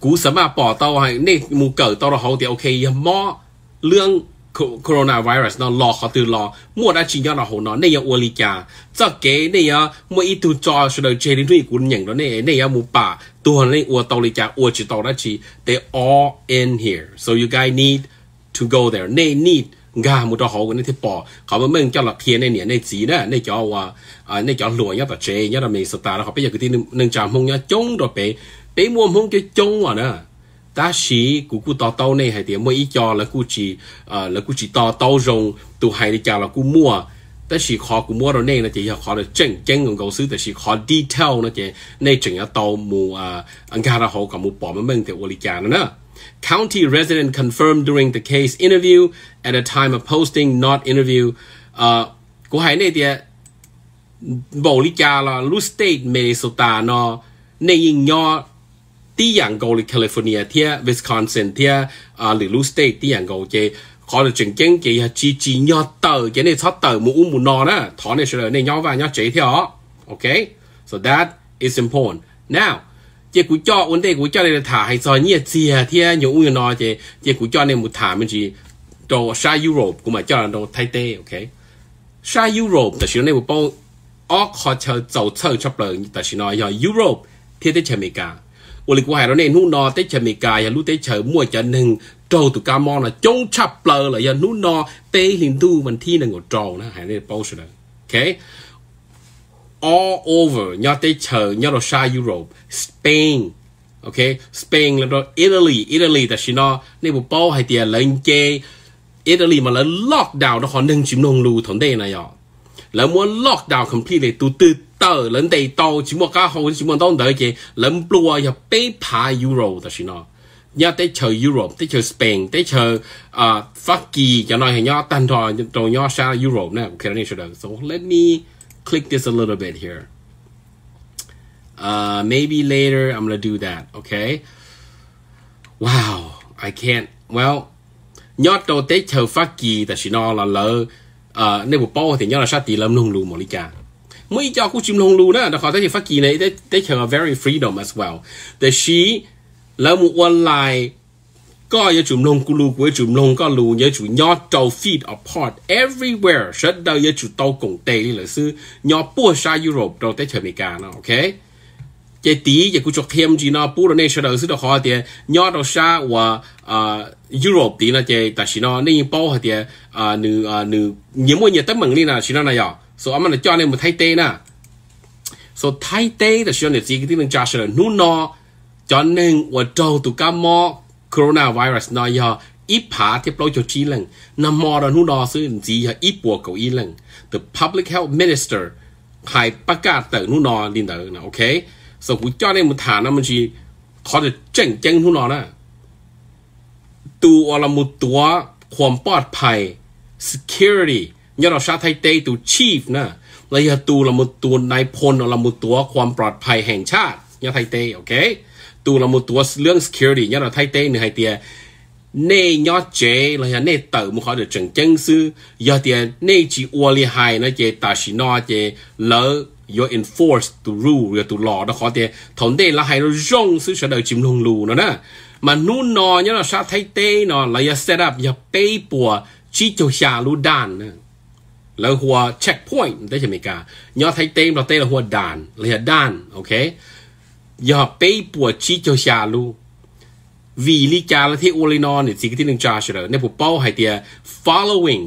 cú sớm à bỏ tao hay này mù cỡ tao là hậu thì ok, you mò lương coronavirus nó lo khó từ lo mua đã chỉ cho nó hồ nó này ô li cả cho cái này á mua ít tu cho cho đời chơi đến tuổi cũng nhận đó này này á mua bà tu hồn này ô tàu li cả ô chỉ tàu đó chỉ they all in here so you guys need to go there they need ga một đó hồ cái này thì bỏ họ mới mình cho là thiên này nè này gì nè này cho à, à này cho lùi nhá và chơi nhá là mình star đó họ bây giờ cứ đi nâng chạm hông nhá chống rồi bé bé mua hông cái chống mà nè ta chỉ của cụ tao tao này hay tiếng mới ít cho là cú chỉ à là cú chỉ tao tao rồng tụ hay đi chào là cú mua ta chỉ khó cú mua rồi này là chỉ khó là chân chân ngôn câu sư ta chỉ khó detail nó chỉ này chừng là tao mua à ờ, anh cả là họ cả mua bỏ mình mình thì ô lý chả nữa County resident confirmed during the case interview at a time of posting not interview uh, ờ, của hai này thì bảo lý cha là Lu State Minnesota nó này nhìn nhau ตีอย่างกูในแคลิฟอร์เนียเทียวิสคอนซินเทียอ่าหรือลูสเตทตีอย่างกูเจขอเลยจึงเก่งเกียจีจียอดเตอร์เกนี่ชอบเตอร์มูอุ้มมูนอนะถอนในเฉลยในย้อนว่ายอดเจเทียโอเค so that is important now เจกูจ่อวันเดกูจ่อในถาให้ซอยเนี่ยเสียเทียอยู่อุ้มนอเจเจกูจ่อในมุถามันจีโดชายุโรปกูมาจ่อโดไทเต้โอเคชายุโรปแต่ชิโนในบุปผออกคอเชอร์เจ้าเชิงชอบเลยแต่ชิโนยอยุโรปเทียได้เชมิกา我哋估係咯，你นู่นนอเตชมิกายาลูเตเฉมัวจะหนึ่งโจตุกามอนะจงชับเปลือเลยนู่นนอเตลินดูมันที่หนึ่งของโจนะหายในโปสนะโอเค all over ยอดเตเฉยอดชายุโรปสเปนโอเคสเปนแล้วก็อิตาลีอิตาลีแต่ชินอในบุปโปให้เตียเลนเจอิตาลีมาแล้วล็อกดาวน์นครหนึ่งชิมนงลูถนเดนายอแล้วมัวล็อกดาวน์ completely ตุตึด到人哋到全部家好，全部當到嘅人不啊，又俾派 euro 就算咯。一啲除 Europe，啲除 Spain，啲除啊法記，然後係要等到到要上 Europe 呢？OK，你說的。So let me click this a little bit here. Uh, maybe later I'm gonna do that. Okay. Wow, I can't. Well, nhớ đầu tới chờ phát kỳ, tại vì nó là lỡ. À, nếu mà bao thì nhớ là sát tí lâm lung lù một lý cả mấy cho cũng chim lông lu đó đó họ thấy phát kỳ này they, they can very freedom as well that she là một online có yêu chùm lông cú lu của chùm lông có lu nhớ chủ nhỏ đầu feet apart everywhere rất đâu yêu chủ tàu cùng tê là sư nhỏ bùa sa Europe đâu tới Mỹ cả ok chế tí chế cú chọc thêm gì nó bùa này sẽ đâu sư đâu họ thì nhỏ đầu sa và ờ, Europe tí là chế ta chỉ nó nên bao hạt thì à nữ à nữ nhiều mỗi nhiều tấm mừng là chỉ nó này à so I'm gonna cho nên một thay tê nè so thay tê là cho nên gì cái tiếng cha sẽ là nu no cho nên ở châu tụ cá mò coronavirus nó giờ ít phá tiếp lâu cho chi lần nằm mò đó nu no sự gì giờ ít buộc cầu ít lần the public health minister hay bắt cả tờ nu no đi tờ nè ok so cũng cho nên một thả nó mình chỉ có thể chỉnh chân nu no nè tu ở là một tua ความปลอดภัย security ยอนอชาไทเตตูชีฟนะระยะตูละมุตัวนายพลละมุตัวความปลอดภัยแห่งชาติยอไทเตโอเคตูละมุตัวเรื่อง security ยอนอไทเตเนี่ยไฮเตียเนยอเจระยะเนเตอมุขอเดจังจังซื้อยอเตียเนจีอวลิไฮนะเจตาชินอเจเล you enforce to rule your to law đó khó tiền thốn đề là hay nó rong sự sở đời chìm lùng lù nó nè mà nu nò nhớ là sa thay tê nó là ya set up ya pay của chi châu xà lu đàn แล้วหัวเช็คพอยต์ได้จากอเมริกาย่อไทยเต็มเราเต้เราหัวด่านเราหัวด่าน โอเคย่อเป้ปวดชีโจชาลู วีลิจาและที่อุลินอนเนี่ยสิ่งที่หนึ่งจาเฉลยในผมเป้าไฮเตีย following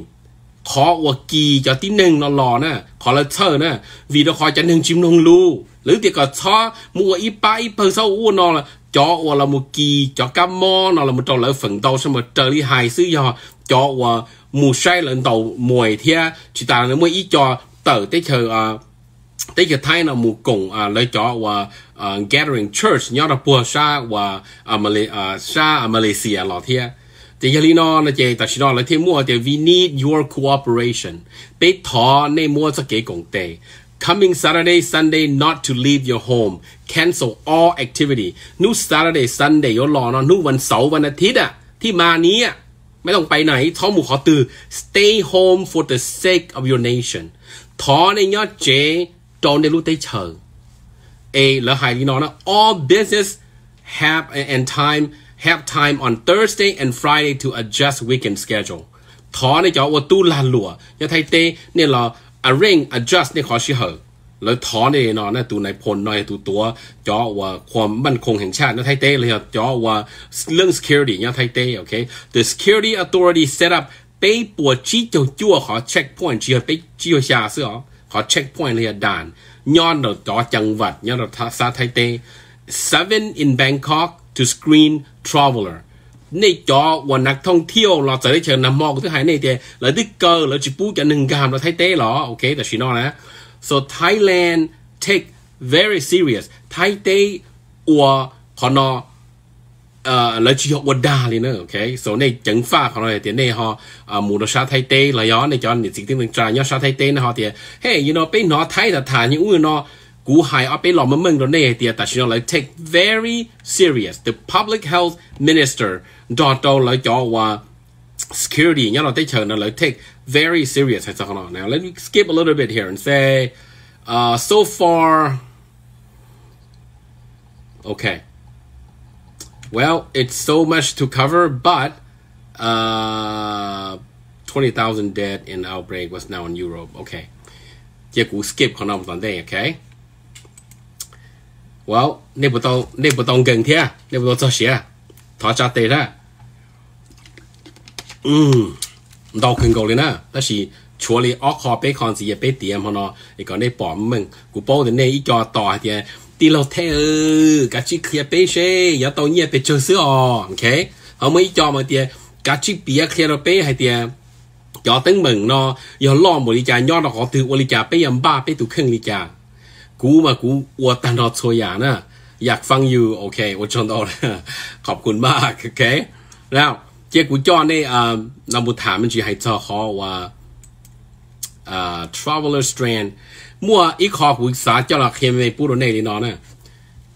ขออวกีจอที่หนึ่งนอนรอนะขอละเชอร์นะวีดคอยจะหนึ่งจิมนงลู lữ thì có cho mua ít ba ít phần sau u nó là cho hoặc là một kỳ cho cá mò nó là một trò lợi phần đầu xong mà trở đi hài xứ giờ cho hoặc mua say lần đầu mùi thia chỉ ta nó mới ít cho tờ tới chờ à tới giờ thay là một cùng à lấy cho và gathering church nhớ là bùa sa và à Malay à Malaysia à, lọ à, thia thì giờ nó là chỉ ta chỉ nói là thêm mua thì we need your cooperation bé thọ nên mua cho cái công tệ Coming Saturday, Sunday, not to leave your home. Cancel all activity. นู w Saturday, Sunday ยรอเนาะนู่วันเสาร์วันอาทิตย์อะที่มานี้อไม่ต้องไปไหนท้อหมู่ขอตือ stay home for the sake of your nation ทอในยอดเจจอนในรู้ได้เชิงเอและหายีนอนนะ all business have and time have time on Thursday and Friday to adjust weekend schedule ทอในจอว่าตู้ลานหลัวยาไทยเตเนี่ยเรา arrange adjust นี่ขอชิเหอแล้วทอนเอนอนะตัวในพลน้อยตัวตัวจอว่าความมั่นคงแห่งชาตินะไทยเต้เลยครับจอว่าเรื่อง security เนี่ยไทยเต้โอเค the security authority set up ไปปวดชี้เจ้าจั่วขอ check point เชียไปชี้ชาเสือขอ check point เลยด่านย้อนเราจอจังหวัดย้อนเราซาไทยเต้ seven in Bangkok to screen traveler này cho và nạc thông thiêu là tới chờ nằm mò thứ hai này thì là tích cơ là chỉ bút cho nâng cảm là thay tế lọ ok là chỉ nói nè so Thailand take very serious thay tế của họ nó ờ là chỉ học quần đà liền nữa ok so này chấn pha họ nó thì này họ ờ, mù nó sa thay tế là gió này cho nên สิ่งที่ mình trả nhau sát thay tế này họ thì hey you know bên nó thay là thả những người nó 古海阿贝朗们问到呢一啲，但係要嚟 take very serious the public health minister 到到嚟講話 security 因為啲場嚟 take very serious 係就可能。Now let me skip a little bit here and say, uh, so far, okay. Well, it's so much to cover, but uh, 20,000 dead in outbreak was now in Europe. Okay. 結果 skip 可能唔到 day，okay。well 你不当你不当耕田，你不当做些，他家对了，嗯，到肯够了呢，但是。chùa li ốc họ bé con gì bé tiệm họ nó thì còn bỏ mình cụ bố thì nên ít cho tỏ thì đi lâu thế ư kia bé xe giờ tao nhẹ bé chơi sữa ok họ mới cho mà thì cả chị bia kia nó bé hay thì cho tính mừng nó giờ lo một ly trà nho nó họ từ ly trà bé em ba bé tụ khưng ly trà กูมากูอวตันดอโซยานะอยากฟังอยู่โอเคอดชนโอขอบคุณมากโอเค แล้วเจ้ากูจอนนี่อ่านำบุถามมันจะให้เจ้าขอว่าอ่า traveler strand มั่วอีกขอู่สาเจ้าละเคมในปูโรเน่ลีนอนะ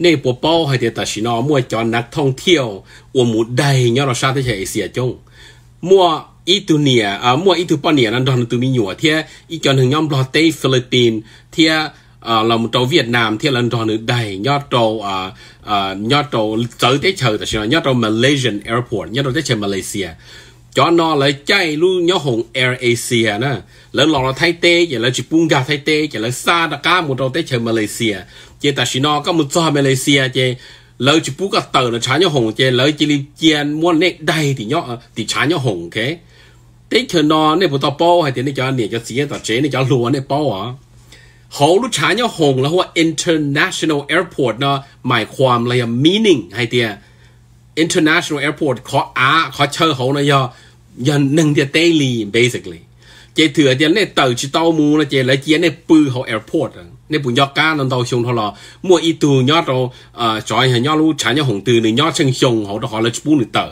ในปัวป้าให้เตตัชินอมั่วจอนนักท่องเที่ยวอวหมดได้เนาะเราชาติเฉยเอเชียจงมั่วอีตุเนียอ่ามั่วอีตุปอเนียนั้นดอนตุมีหัวเทียอีจอนถึงย่อมรอเตฟิลิปปินเทีย lòng à, là trâu Việt Nam thì lần tròn nữa đầy nhớ trâu à à nhớ trâu tới tới chờ tại sao nhớ trâu Malaysian Airport nhớ trâu tới chờ Malaysia cho nó là chạy luôn nhớ hồng Air Asia nè lần lò là thay tê vậy là chỉ bung gà thay tê vậy là xa đã cá một trâu tới chờ Malaysia chỉ tại sao nó có một trâu Malaysia chỉ lỡ chỉ bung gà tờ là chán nhớ hồng chỉ lỡ chỉ liên chiên muốn nét đầy thì nhớ thì chán nhớ hồng cái tết chờ nó nè bộ tàu bao hay thì nó cho nè cho xí tao chế nè cho lúa nè bao à 好ลูกชายเนี่ยหงแล้วว่า international airport เนาะหมายความอะไรอะ meaning ให้เตีย international airport ขออาขอเชอเขาเนาะยอยันหนึ่งเดียเตลี basically เจเถื่อเจเนี่ยเต่าชิตามูนะเจแล้วเจเนี่ยปือเขา airport เนี่ยปุ่นยอก้านนเตาชงทอลอมัวอีตูยอดเราเอ่อจอยเห็นยอดลูกชายเนี่ยหงตือหนึ่งยอดเชิงชงเขาตะขอเลยปุ่นหนึ่งเต่า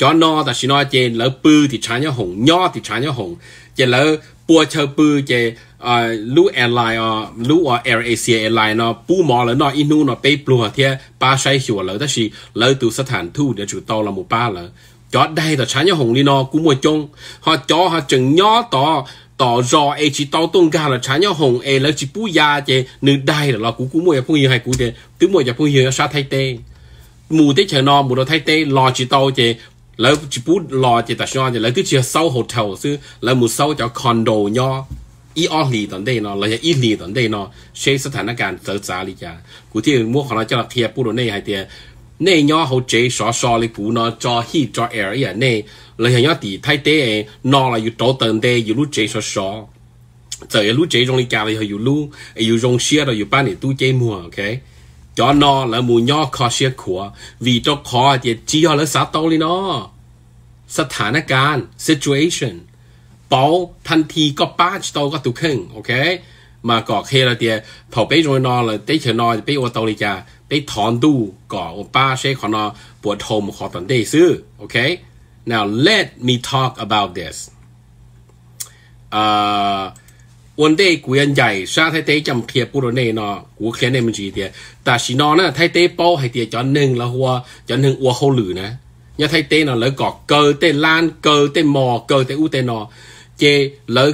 จอนอแต่ชินอเจแล้วปือที่ชายเนี่ยหงยอดที่ชายเนี่ยหง chỉ là bùa chờ bư chỉ ờ, lú airline ờ, lú à air asia airline nó bù nó inu nó bay blue thì ba sai hiểu là đó là lỡ từ sát hàn thu để chủ tàu là một ba là cho đây là sáng nhớ hồng đi nó chung họ cho họ chừng nhớ to tỏ rõ chỉ tao tôn gà là chán nhau hồng ai chỉ bú ya chế nữ đai là lo cú cú phong hiền hay cú chế tứ mua phong hiền sa thay tê mù tết chờ no mù đó thay tê chỉ tao chế แล้วจิปูรอจิตาชอนเนี่ยแล้วที่เชียเซาโฮเทลซึ่งแล้วมูเซาจะคอนโดย่ออีออลีตอนเดนอเราจะอีลีตอนเดนอใช้สถานการณ์เสซาลิจากูที่มั่วของเราจะเทียปูโดเน่ไฮเตียเน่ย่อเขาเจสอสอลิปูนอจอฮีจอเอร์เนี่ยเน่เราเห็นย่อตีไทเต้นอเราอยู่โตเติมเดอยู่รู้เจสอสอเจออยู่รู้เจตรงลิกาเราอยู่รู้อยู่รงเชียเราอยู่บ้านเนี่ยตู้เจมัวโอเคจอนอและมูย่อคอเชียขัววีจกคอเดจียอและสาโตเลยนอสถานการณ์ situation เปาทันทีก็ป้าจโตก็ตุกขึ้นโอเค มาก่อเคละเตียเผาไปโรยนอเลยเตเชนอไปอวตอลิจาไปถอนดูก่อป้าเชขอนอ ปวดทมขอตันเดซื้อ โอเค now let me talk about this uh, vấn đề của anh dạy sao thay thế chăm thiệp của này nó của khi mình chỉ thế ta chỉ nó nè thay thế bao hay thế cho nên là hoa cho nên hoa hậu lử nè nhà thay thế nó lấy cọ cơ tên lan cơ tên mò cơ tên u tên nó chế lỡ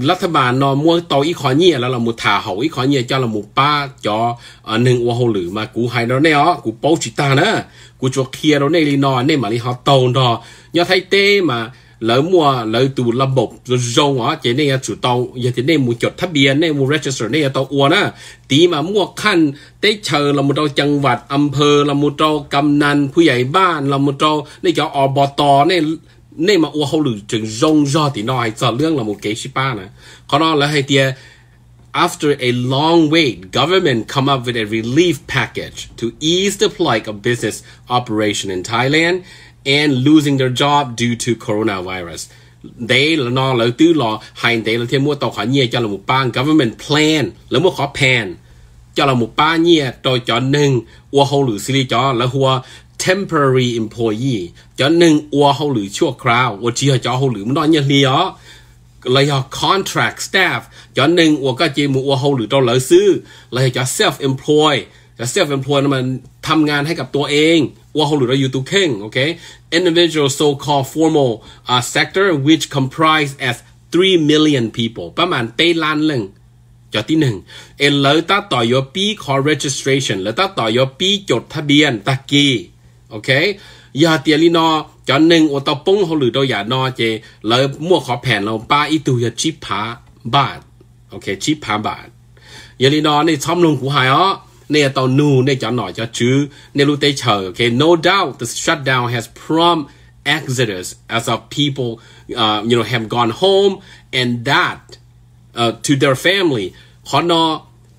lát thà bà mua tàu ít khó nhẹ là là thả hậu ít khó nhẹ cho ba cho ở ờ, nâng ô hồ lử mà cú hai đó nè ó bao chỉ ta nữa cú cho kia đó này li nó nên mà tàu đó nhà thay thế mà ลมัวเลตัวระบบรงอ๋อจะเนี่ยสุดโตอย่างจะเนียมูจดทะเบียนเนี่ยมูเรจิสเตอร์เนี่ยตัวอวนะตีมามัวขั้นได้เชิญลำมุโตจังหวัดอำเภอลำมุโตกำนันผู้ใหญ่บ้านลำมุโตนี่จะอบตเนี่ยเนี่ยมาอ้วนเขาหรือจึงรงยอดตีน้อยจอดเรื่องลำมุเกชิป้านะก็นอนแล้วให้เตีย After a long wait, government come up with a relief package to ease the plight of business operation in Thailand. and losing their job due to coronavirus. They là n o là tư lò hay they là t h m u t o khả nhia cho là m u p a n g government plan là m u khó plan cho là m u p a nhia to cho nâng q u h o l u si l i cho là hua temporary employee cho nâng qua hậu lử ชั่วคราวว่า chỉ cho hậu lử nó nhia lý đó เลยอ contract staff จอหนึ่งอัวก็จีมูอัวเขาหรือเราเลือซื้อเลยจะ self employed t h เ self-employed มันทำงานให้กับตัวเองว่าเขาหรือเราอยู่ตุเข่งโอเค individual so-called formal uh, sector which comprise as 3 million people ประมาณเปล้านหนึ่งจดที่หนึ่งเอเลยตั้าต่อยปี call registration แล้วตั้าต่อยปีจดทะเบียนตะกี้ โอเคยาเตียลีนอจอหนึ่งโอตอปุ้งเขาหรือเราอย่านอเจเลยมั่วขอแผ่นเราป้าอีตูยาชิพาบาท โอเค ชิพาบาทยาลีนอในช่อมลงกูหายอ๋อเนี่ยตอนนู้นเนี่ยจะหน่อยจะชื้อเนรู้เตเฉยโอเค no doubt the shutdown has prompt exodus as of people uh, you know have gone home and that uh, to their family ขอนอ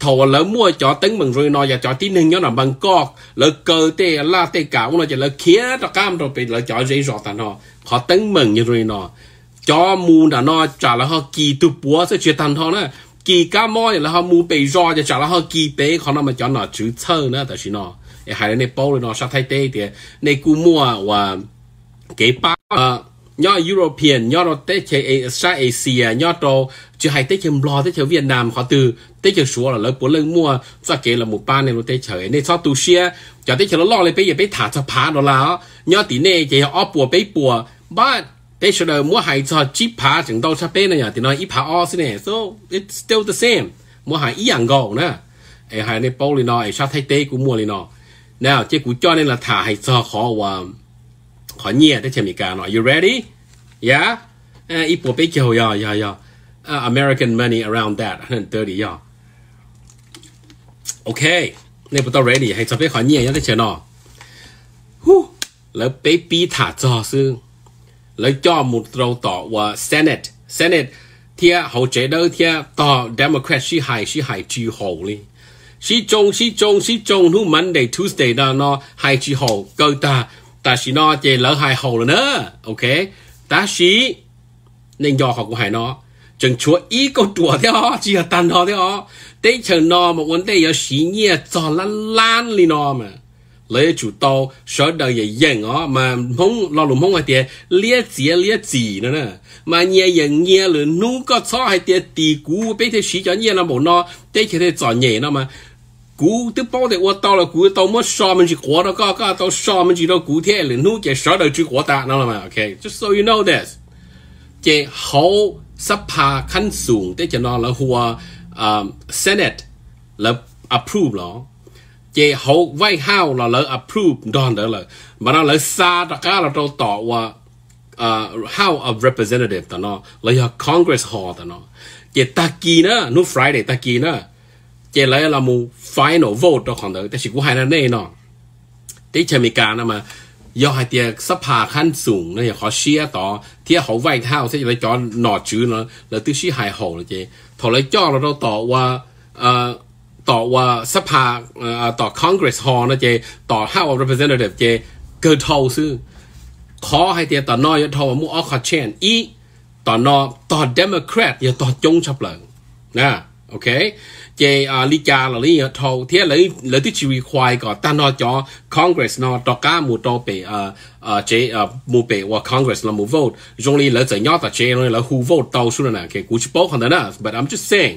ทาแล้วมั่วจอตึงมึงรวยนอยาจอที่หนึ่งย้อนหนังบางกอก แล้วเกอเตะลาเตะกาวนอจะแล้วเคียตะก้ามเราไปแล้วจอเรียอตานอขอตึงมึงยังรวยนอ จอมูนานอจ่าแล้วเขากีตุปัวเสียเชียตันทอนะ kỳ cá mò là họ mua bị rò cho chả họ kỳ bé họ nó mà cho nó chữ thơ nữa tại vì nó hay là nè bao nó sao thay tê thì nè cú mua và cái ba nhỏ European nhỏ nó tết chế sa Asia nhỏ to chứ hay tết chế lo tết chế Việt Nam họ từ tết chế số là lấy bốn mua cho kể là một ba này nó tết chế nên cho tu xe cho tết chế nó lo lên bây giờ bây thả cho phá nó là nhỏ tí này chế ó bùa bây bùa but they should have mua hai cho chỉ phá chừng đâu chắc bên này nhỉ thì nói ít phá o xin này so it's still the same mua hai ít dạng gầu nè ai hai này bao liền nó ai sao thay tê cũng mua liền nó nào chỉ cũng cho nên là thả hai cho khó và khó nhẹ để xem cả nó you ready yeah ít bộ bê kiểu yeah yeah yeah uh, American money around that 130 yeah okay này bộ tao ready hai cho bê khó nhẹ nhá để xem nó hú แล้วไปปีถาจอซึ่ง lấy cho một râu tỏ và Senate Senate thì họ chế đâu thì tỏ Democrat sĩ hại sĩ hại chi hậu li sĩ trung sĩ trung sĩ trung nu Monday Tuesday đó nó hài chi hậu cơ ta ta sĩ nó chế lỡ hài hậu rồi nữa ok ta sĩ nên do họ của hài nó chẳng chúa ý câu chùa thế họ chỉ là tàn họ thế họ tế chờ nó mà vấn đề ở sĩ nhẹ cho lăn lan li nó mà lấy chủ tàu sợ đời dạy dân ngó mà không lo lùm không ai tiệt lia chia lia chỉ nữa nè mà nhẹ dần nhẹ là nu có cho hay tiệt tì cú bé thế sĩ cho nhẹ nó bộ nó để cho thế chọn nhẹ nó mà cú tức bảo thì tôi tao là cú tao mà so mình chỉ quá đâu có có tao so mình chỉ đâu cú thế là nu cái sợ đời chỉ quá ta nó là mà ok just so you know this cái hậu sắp hà khăn sủng thế cho nó là hùa um, senate là approve nó จเขาไว้ห้าวเราเลย approve ดอนเดอรเลยมันเราเลยซาตะกาเราต้องต่อว่า how of representative ตอนนั้นเราอยาก congress hall ตอนนั้นจตะกีนะนู่น Friday ตะกีนะเจเลยเรามู final vote ตัของเดอแต่ชิกูให้นั่นเองเนาะที่ชมการนะมายอให้เตียสภาขั้นสูงเนี่ยขอเชียต่อ เทียเขาไหว้เท้าใช่ไหมจอนหนอดชื้นเน้ะแล้วตื้อชี้หายหอบเลยเจ้ถอยจ้อเราต่อว่า เอ่อต่อว่าสภาต่อ Congress Hall นะเจต่อ House of Representative เจเกิดทอซื้อขอให้เตียต่อนอยทอมูออคาเชนอีต่อนอต่อ Democrat อย่าต่อจงชับเหลิงนะโอเคเจอาลิจาหรือทอเทียเลยเลยที่ชีวิควายก่อตานอจอ Congress นอต่อก้ามูโตเปเอ่อเอ่อเจเอ่อมูเปว่า Congress ละมูโหวตจงลีเลยจะย่อต่อเจเลยละฮูโหวตต่อสุดนะโอเคกูจะบอกคนนั้นนะ but I'm just saying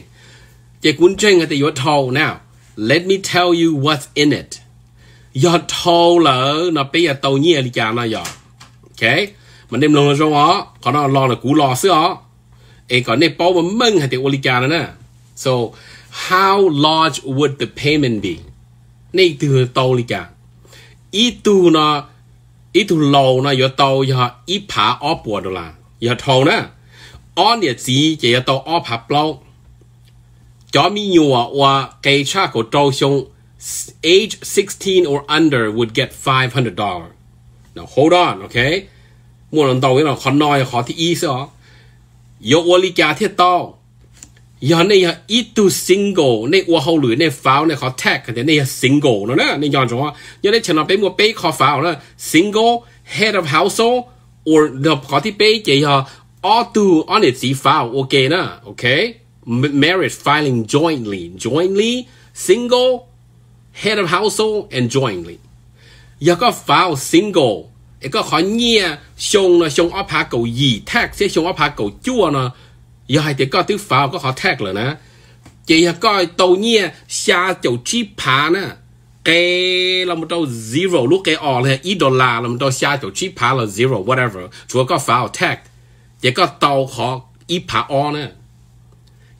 Chị cuốn trên cái your toll nào, Let me tell you what's in it. Your toll là nó bây giờ tàu nhẹ đi chả nó giờ. Ok. Mình đem luôn cho trong đó. Còn nó lo là cú lo xưa đó. Ê còn nè bao mà mừng hay thì ô đi chả nè. So how large would the payment be? này từ tàu đi chả. ít tu nó ít tu lâu nó your tàu giờ ý phá óp bùa đô la, Your toll nè. On địa chỉ chỉ your toll Dominua or Keichako Toshong age 16 or under would get $500. Now hold on, okay? Mua lần đầu nào khó nói khó thì ý sao? Yo wo li gia thiết tao. Yo này ya ít tu single, này wo hậu lưỡi này pháo này khó tag cái này single nó nè, này yon chúng Yo này channel bé mua bé khó pháo nè, single head of household or the khó thì bé chỉ ha all to on it pháo ok nè, okay? marriage filing jointly, jointly, single, head of household, and jointly. Giờ có file single, ý có khỏi nhia, xong nó xong áp hạ cầu gì, thác sẽ xong áp hạ cầu chua nó. Giờ hay thì có thứ file có họ thác rồi nè. Chỉ là coi tàu nhia, xa chầu chi phá nè. Cái là một trâu zero, lúc cái ọ là ít đô la là một trâu xa chầu chi phá là zero, whatever. Chúa có file thác. Chỉ có tàu họ ít phá ọ nè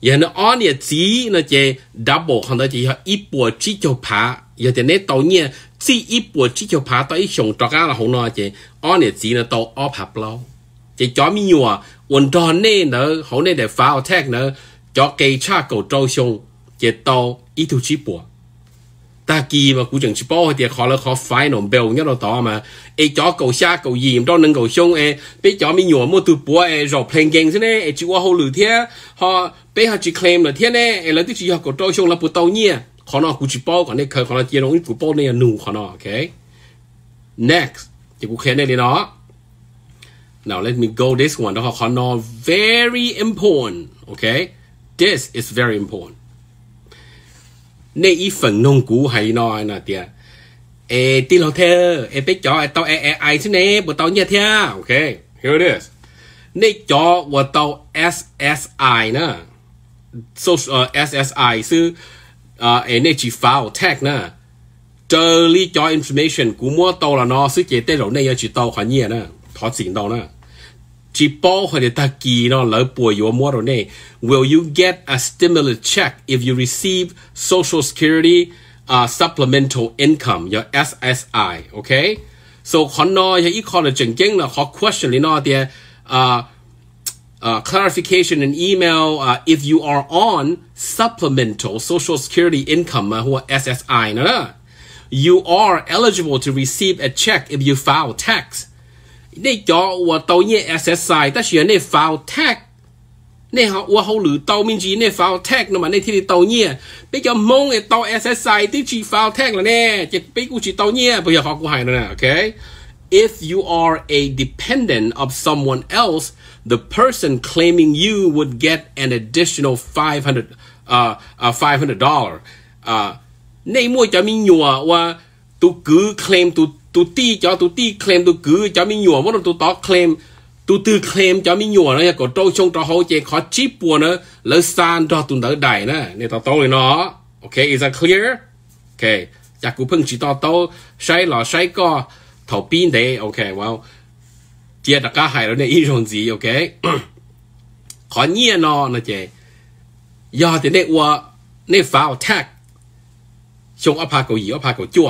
giờ nó on ya chỉ nó chơi double hàng đó chỉ họ ít bộ chỉ cho phá giờ thì nét tàu nhẹ chỉ ít bộ chỉ cho phá tới xong cho cá là không nói chơi on ya chỉ nó tàu off hấp lâu chơi cho mi nhua quần tròn nè nữa hổng nè để phá attack nữa cho cây cha cầu trâu xong chỉ tàu ít thu chỉ bùa ta kỳ mà cũng chẳng chỉ thì khó là khó phải nổ bèo nhất nó đó mà ai chó cầu xa cầu gì đó nâng cầu xuống ai bé chó mi nhổ mua từ búa ai rồi playing game thế này ai chỉ qua hồ lử thế họ bé họ chỉ claim là thế này ai lấy cái chỉ học cầu trâu xuống là bút tàu nhia khó nó cũng chỉ bao còn đây khởi khó nó chỉ nó cũng bao này là nụ khó nó ok next thì cũng khen này đi nó Now let me go this one. Đó là khó nó very important. ok, this is very important nè ý phần nông cụ hay nọ nè tiệt ê tí lo thơ ê bé chó ê tao ê ê ai chứ nè bộ tao nhớ thơ ok here it is nè chó của tao SSI nè social uh, ờ, SSI sư uh, ờ, ê nè chỉ file tag nè trợ lý cho information cụ mua tao là nó sư chế tế rồi nè chỉ tao khỏi nhẹ nè thọ xịn tao nè chi po yo will you get a stimulus check if you receive social security uh, supplemental income your SSI okay so hon ya question li no dia clarification and email uh, if you are on supplemental social security income uh, SSI. You are eligible to receive a check if you file tax 你叫我导演 exercise，但是你 foul tag，你好我好虑到面前你 foul tag 那么你天天导演，比较懵的到 exercise 啲住 foul tag 啦呢，就俾我住导演，不要學過係啦，OK。If e you are a dependent of someone else, the person claiming you would get an additional five hundred uh, uh five hundred dollar. Uh, 你冇就咪話我都 claim to tụ ti cho tụ ti claim tụ cứ cho mi nhùa mất tụ tỏ claim tụ tư claim cho mi nhùa nó có trâu trong trâu hậu chế khó chip bùa nó lỡ san cho tụ đỡ đẩy nè nên tao tao nó ok is that clear ok chắc cũng phân chỉ tao tao sai lò sai co thầu pin đấy ok wow chia đặc cá hải rồi này ít gì ok khó nhia nó nó chế do thì này ua này phao tag ชงอภากยีอภากจั่ว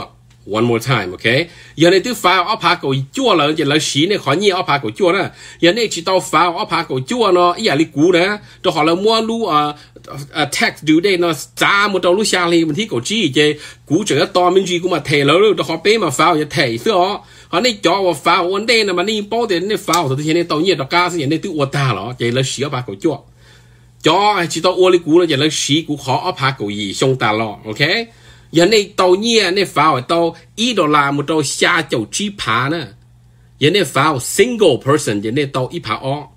one more time okay giờ này tôi phá ở phá chua là giờ là xí này khó nhỉ ở phá chua đó giờ này chỉ tao phá ở phá chua nó ý là lý cú đó họ là mua lu à ờ, ờ, tax due date nó giá một trong lúc xa li mình thấy cổ chi chứ cú chữ to mình gì mà thề rồi cho họ bé mà phá giờ thề xưa họ này cho họ phá vấn mà này bao tiền này phá thì thế này tao nhiệt đó ca thì này tôi uất ta rồi giờ là xí ở phá chua cho chỉ tao uất lý cú là giờ là xí cú khó ở phá cổ gì ta lo okay giờ này tàu nhia à, này vào tàu ít đô la một tàu xa chầu chi phá nữa giờ này vào single person giờ này tàu ít phá o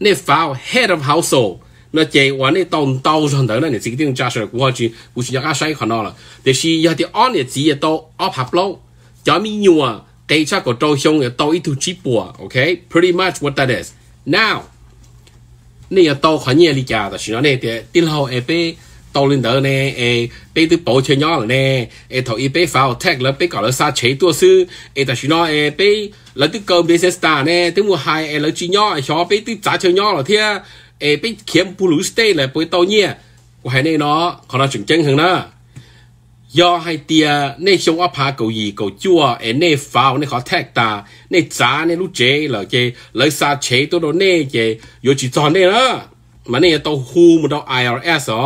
này vào head of household nó chạy qua này tàu tàu rồi đó này chỉ tiếng cha sửa của chị của chị nhà sai khăn đó là thì khi giờ thì on này chỉ là tàu up hấp lâu cho mình nhiều cái cha của tàu xong là tàu ít thu chi bùa ok pretty much what that is now này tàu khăn nhia lý giải là nó này thì tin hậu ép 到领导呢，诶，被都保全鸟了呢，诶，头一被发我 tag 了，被搞了啥钱多事，诶，但是呢，诶，被了都搞 business 打呢，等我还诶了去鸟，小被都砸全鸟了天，诶，被钱不如 stay 了，不会到เนี่ย我还那呢，可能准真很呢。要ให้เตียในช่วงอภาเกาหลีเกาจั่วเอเน่ฟาวในขอแทกตาในจ้าในรู้เจเหรอเจเลยซาเชตัวโดเน่เจโยจิจอนเน่ละมันเนี่ยตัวฮูมันตัว IRS อ๋อ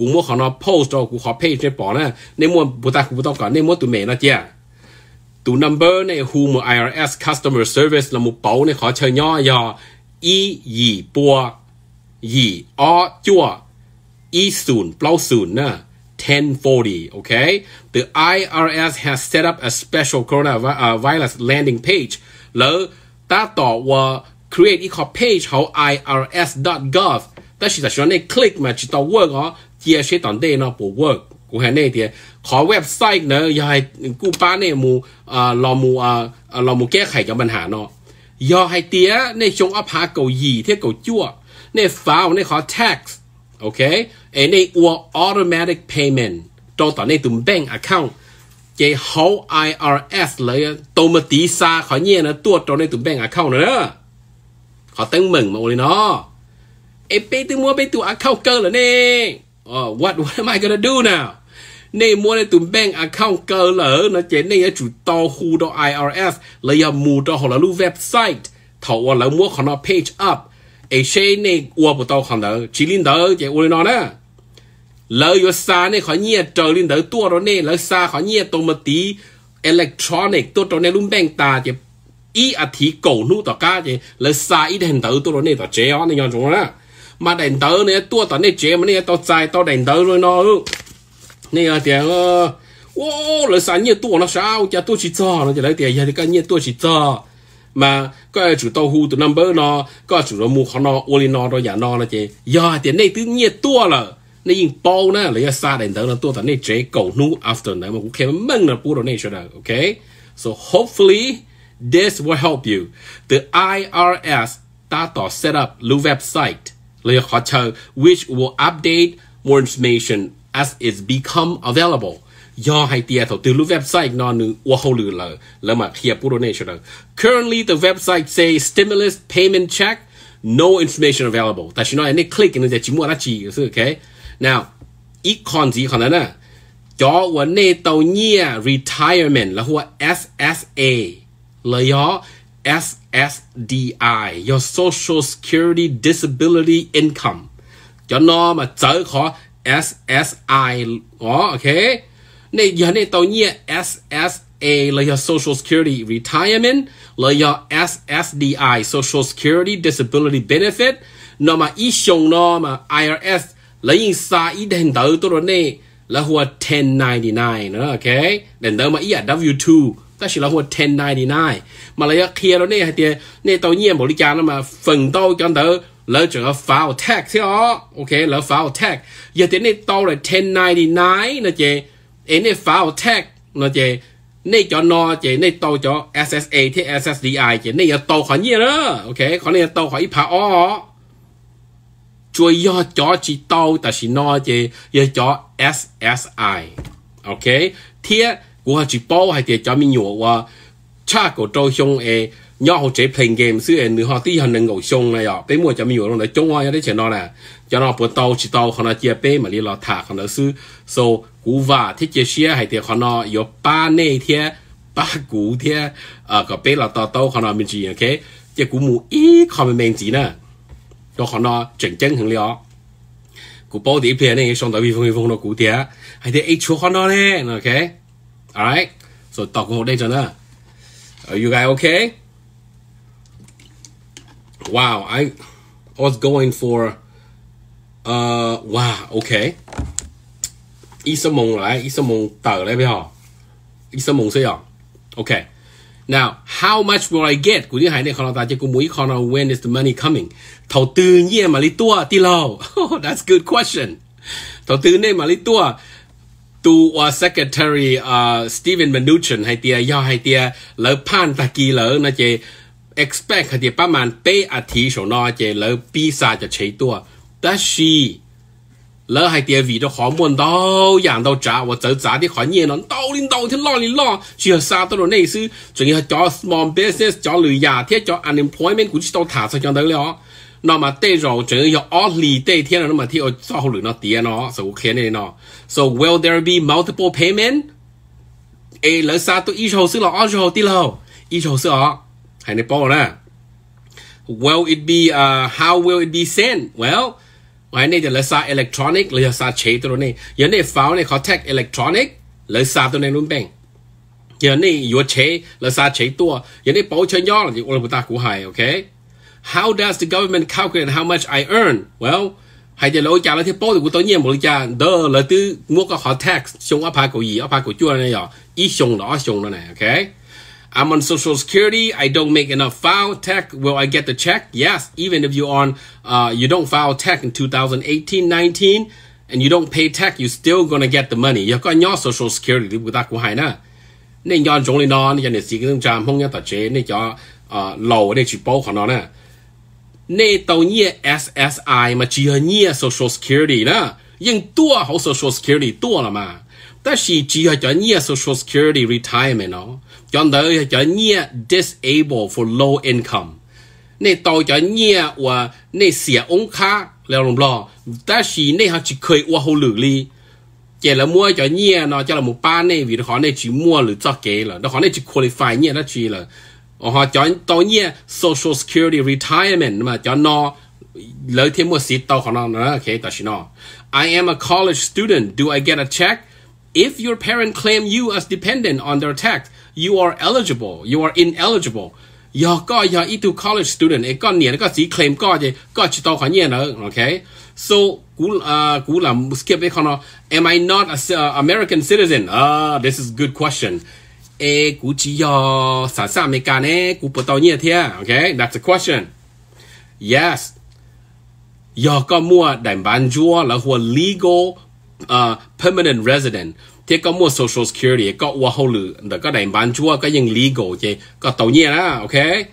กูมัวขอนา post กูขอ page ในปอนะในมัวบุตากูบุตาก่อนในมัวตัวเมนะเจ้าตัว number ใน who มัว IRS customer service ละมัวเป๋าในขอเชิญย่อยออีหยี่ปัวหยี่อ้อจั่วอีศูนย์เปล่าศูนย์นะ1040 okay the IRS has set up a special coronavirus landing page แล้วตาต่อว่า create อีก page เขา irs.gov 但是在上面 click 嘛，知道 work 哦，เียเชตอนเดนอปูเวิร์กกูแฮนเน่เดีย ขอเว็บไซต์เนอยาให้กูป้าเนี่ยมูอ่ารอมูอ่ารอมูแก้ไขกับปัญหาเนาะยอให้เตียในชงอภาเก่าหยีเที่ยเก่าจั่ว ในฟ้าในขอแท็กซ์โอเคไอ้ในอัวออโตเมติกเพย์เมนต์ตรง่อในีตุ้มแบงก์อะเคาท์เจ้าฮาวไอรอเอสเลยตัวมาตีซาเขาเนี่ยนะตัวต่อในตุ้มแบงก์อะเคาท์เนอะขอตั้งเหมิงมาเลยเนาะไอไปตัวมัวไปตัวอะเคาท์เกินเหรอเนี่ย uh, what what am I gonna do now nay mua này tụm bank account cơ lỡ nó chế nay chủ to khu đó IRS lấy à mù đó họ là lu website thầu là mua họ nó page up ai xe này qua bộ tàu họ đó chỉ linh đó chế uốn nó nè lỡ yo xa này họ nhia trời linh đó tua đó này lỡ xa họ nhia tôm mà tí electronic tua đó này lu bank ta chế ý à thì cổ nút tao cá chế lỡ xa ít hình tử tôi đó này tao chế ó này nhon chúng nó mà đèn tớ này tua tận này chế mà này tao dài tao đèn tớ rồi nó này là tiền ô là sao nhiệt tua nó sao cha tua chỉ cho nó chỉ lấy tiền giờ thì cái nhiệt tua chỉ cho mà có chủ tàu hu từ năm bữa nó có chủ nó mua khó nó ô nó rồi giả nó là chế giờ tiền này tự nhiệt tua là nên nhìn bao nè lấy xa đèn tớ là tua tận này chế cầu nu after này mà cũng kém mừng là bù rồi này cho được ok so hopefully this will help you the IRS ตาต่อ set up new website เลยขอเชิญ which will update more information as it become available ย่อให้เตียถตือรู้เว็บไซต์นอนนึ่งว่าเขาลือเลยแล้วมาเคลียร์ผู้โดเนชั่น currently the website say stimulus payment check no information available แต่ชันนอเนี่ยคลิกนันจะจิมัวนาจีก็คือโอเค now อีกคอนสีขอนั้นน่ะจอวันเนตเอเนี่ย retirement แล้วหัว SSA เลยย่อ S SDI, your Social Security Disability Income. Cho SSI, okay? SSA Social Security Retirement, SSDI, Social Security Disability Benefit. Nó mà nó IRS là yên 1099 okay? là W2 但是老虎 ten ninety nine mà lấy kia đó này thì này tao nhiên bảo đi cha nó mà phần tao chẳng đỡ lỡ chừng là file tag thế đó ok lỡ pháo tag giờ tiền này tao là ten ninety nine nó chị ấy này file tag nó chị này cho nó chị này tao cho SSA thế SSDI chị này giờ tao khỏi nhiên đó ok khỏi này tao khỏi phá o chuối do cho chị tao ta chỉ nó chị giờ cho SSI ok thiết 我係住波係嘅，假面弱話差個周兄誒，然後這 playing game 雖然你學啲人能夠凶啦呀，俾我假面弱嚟，中華有啲錢攞咧，就攞部刀去刀，可能接俾咪你落塔，可能是 so 古話，貼住書係啲可能有八內天、八古天啊個俾落刀刀可能咪住，OK，即古母咦，可咪名字呢？都可能整整成了。古包底片呢，上到威風威風的古天，還得一出看到呢，OK。Alright, so talk all d a t Jana. Are you guys okay? Wow, I, I was going for, uh, wow, okay. อออีีสสมมงงตร一生梦来，ออ梦到来ม好，一ส梦睡ง Okay. Now, how much will I get? กูที่หายในคอนตาจะกูมุ้ยคอน when is the money coming? เท่าตื่นเยี่ยมาลิตัวที่เรา That's good question. เท่าตื่นเนี่ยมาลิตัว tu uh, secretary uh, Steven Mnuchin hay tia yo hay tia lỡ pan ta kỳ lỡ nó chế expect hay tia ba man pe a thi số nó chế lỡ pi sa cho chế tua ta shi lỡ hay tia vì cho khó muốn đâu dạng đâu trả và chở trả thì khó nhiên nó đâu lên đâu thì lo lên lo chỉ sa tôi rồi này sư chuẩn bị cho small business cho lười nhà thiết cho unemployment cũng chỉ đâu thả sao cho tới rồi 那么对绕针要奥里对天了，那么天要造好了那点呢，是 OK 的呢。So will there be multiple payment？诶，人啥都一手是了，二手的了，一手是啊，还能报呢？Will it be? Uh, how will it be sent? Well. วันนี้จะเลซาอิเล็กทรอนิกหรือซาเชตัวนี้ยันนี้ฟ้าเนี่ยเขาแท็กอิเล็กทรอนิกหรือซาตัวนี้รุ่นเป่งยันนี้ยัวเชหรือซาเชตัวยันนี้เป๋าเชยย่อหรืออุลบุตากูหายโอเค How does the government calculate how much I earn? Well, hay giờ lỗi cha là thế bố thì của tôi nhiên một cha đó là tư mua cái họ tax xong áp hai cổ gì áp hai cổ chua này rồi ít xong đó xong đó này okay I'm on Social Security. I don't make enough file tech. Will I get the check? Yes. Even if you on, uh, you don't file tech in 2018, 19, and you don't pay tech, you still gonna get the money. You got your Social Security của ta của hai na. Nên do giống lên nó, nên do này sĩ cái thằng cha không nhớ tập chế, nên do ờ, lầu nên chụp bảo của nó nè. ในตัวนี้ SSI มาจีฮนี่ Social Security นะยังตัวเขา Social Security ตัวละมา但是只要叫你 Social Security Retirement 哦，讲到叫你 Disable for Low Income，你到叫你话你写翁卡了唔咯？但是你还只可以我好努力，叫了么叫你呢？叫了么办呢？为了好你只么了做给了，那好你只 qualify 你那去了。哦哈，叫到你 Social Security Retirement 那么叫那楼梯么是到可能那 OK 但是呢，I am a college student. Do I get a check? If your parent claim you as dependent on their tax, you are eligible. You are ineligible. 要个要一读 college student，一个年个只 claim 个的个知道很严了，OK。So 古啊古啦 à, skip 一看咯，Am I not a、uh, American citizen? Ah, uh, this is good question. A cú chi yo sa sa mê ca ne cú bò tàu nhẹ thế okay that's a question yes yo có mua đại bán chúa là hùa legal uh, permanent resident thế có mua social security có qua hậu lử đã có đại bán chúa có những legal chứ có tàu nhẹ đó okay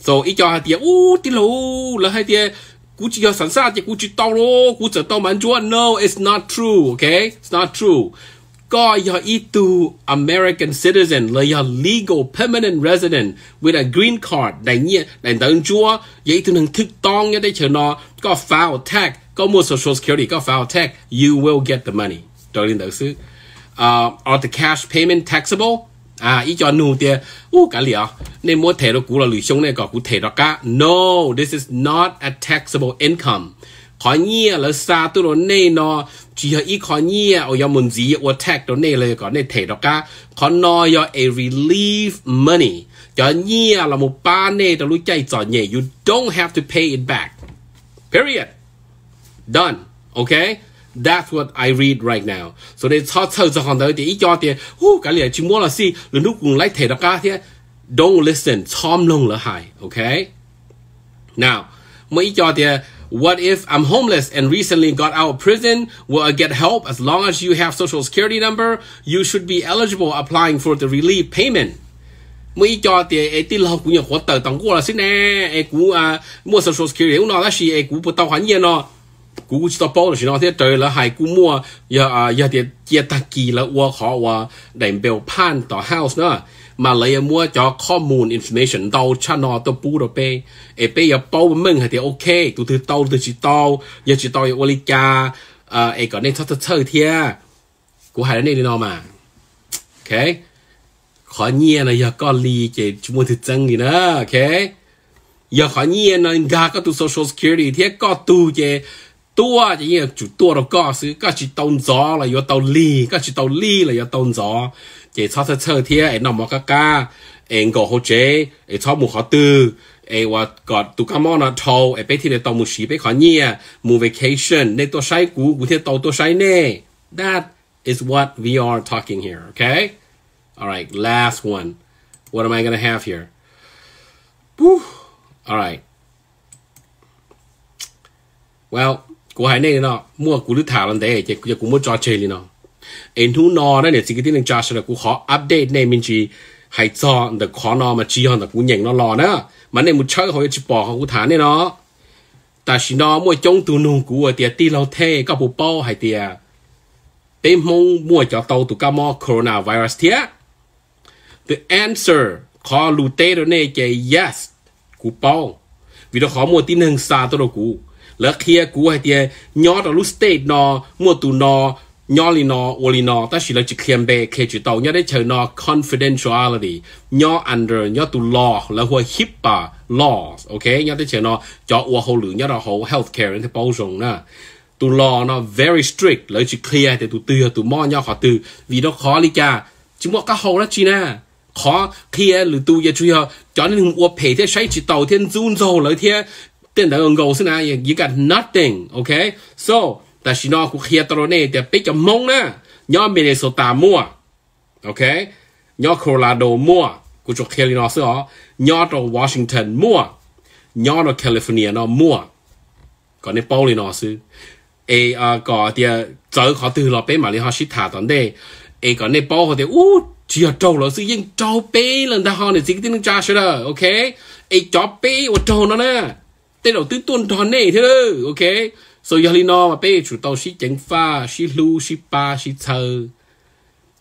so ý cho hai tiếng u tí lù là hai tiếng cú chỉ yo sẵn sàng chứ cú chỉ tàu lô cú chỉ tàu bán chúa no it's not true okay it's not true Ko ya itu American citizen là ya legal permanent resident with a green card đại nhiên đại tận chúa ya itu nâng thức tông ya đây chờ nó có file tag có mua social security có file tag you will get the money đó liên đạo sư uh, or the cash payment taxable à ý cho nu tia u cả liệu nên mua thẻ đó cũ là lì xong này có cũ thẻ đó cả no this is not a taxable income khó nhia là xa tôi nó nê nó chỉ hơi ít khó nhia ở giờ mình gì tech đó nê là có nê thể đó cả khó nó giờ a relief money cho nhia là một ba nê đó lúc chạy cho nhẹ you don't have to pay it back period done okay That's what I read right now. So they talk to the Honda thì cho thì hu cái này chỉ muốn là si lần lúc cùng lấy thể đó cả don't listen, tom long là hài, okay? Now, mấy cho thì What if I'm homeless and recently got out of prison? Will I get help? As long as you have social security number, you should be eligible applying for the relief payment. Mấy cho thì ai tin là cũng nhận khóa tờ tổng của là xin nè, ai cũng à mua social security nó là gì ai cũng bắt đầu hoàn nhiên nó. cũng chỉ tao bảo là xin nó thế trời là hai cũng mua, giờ à giờ thì chia ta kỳ là qua khó qua đành bèo pan tỏ house nữa mà lấy mua cho ข้อมูล information 到 channel 到ปู到ไปเอไปอย่าปูมึงให้เดี๋ยวโอเคตัวที่โตตัวที่โตอย่าที่โตอย่าวลิกาเออไอ้ก่อนเนี่ยทัศเชอร์เทียกูหายแล้วเนี่ยนอมาโอเคขอเงียนะอย่าก็ลีเจชุมวนถึงจังนี่นะโอเคอย่าขอเงียนะกาก็ตัว social security เทียก็ตัวเจตัวจะเนี่ยจุดตัวเราก็ซื้อก็จิตตนจอเลยอย่าตนลีก็จิตตนลีเลยอย่าตนจอจชอบเชเทียไอ้นอมอกก้าเองก็โฮเจไอ้ชอบมูขอตื้อไอ้ว่ากอดตุกามอนะทอลไอ้ไปที่ในตอมูชีไปขอเนี่ยมูเวคชั่นในตัวใช้กูกูเทียตัวตัวใช้เน่ that is what we are talking here okay all right last one what am I gonna have here Whew. all right well กูหายเน่เนาะมั่วกูรึ้ถามันเด้เจ๊กูจะกูมั่วจอเชลีเนาะ em thu nó đấy nè chỉ cái tiếng cha sẽ là cú khó update này mình chỉ hay cho được khó nó mà chỉ hơn là cú nhận nó lò nữa mà này một chơi hồi chỉ bỏ cú thả này nó ta chỉ nó mua chống tu nung cú ở tiệt ti lâu the, các bộ bao hay tiệt tên mong mua cho tàu tụ cá corona virus thiệt the answer khó lu te rồi này chạy yes cú bao vì nó khó mua tin hàng xa tôi đâu cú lỡ kia cú hay tiệt nhót ở lúc state nó mua tụ nó nhỏ li nó vô li nó ta chỉ là chỉ khiêm bề kê chỉ tàu nhớ đấy chờ nó confidentiality nhỏ under nhớ tu law là hoa HIPAA laws ok nhớ đấy chờ nó cho vô hồ lử nhớ là hồ healthcare thì bao rộng nè tu law nó very strict lấy chỉ clear thì tu tư tu mo nhỏ họ tư vì nó khó lý cha chúng nó cá hồ đó chi nè khó clear lử tu giờ chui họ cho nên vô phê thế xây chỉ tàu thiên zoom zoom lấy thế tiền đã ngầu xin nè, you got nothing ok so แต่ชินอคุเคียตโรเน่แต่ปิกจะมงนะย่อเมเนโซตามั่วโอเคย่อโคโลราโดมั่วกูจกเคลินอเสือย่อตัววอชิงตันมั่วย่อตัวแคลิฟอร์เนียนอมั่วก่อนในเป้าเลยนอซื้อเออก่อเดียเจอขอตือเราเป้มาเลยฮอชิตาตอนเดเอก่อนในเป้าเขาเดียอู้只要招老师用招呗，人家好呢，这个都能扎实了，OK？哎，招呗，我招了呢，对老师蹲团呢，对了，OK？so giờ li nó mà bé chủ tàu xí chén pha xí lu xí pa xí thơ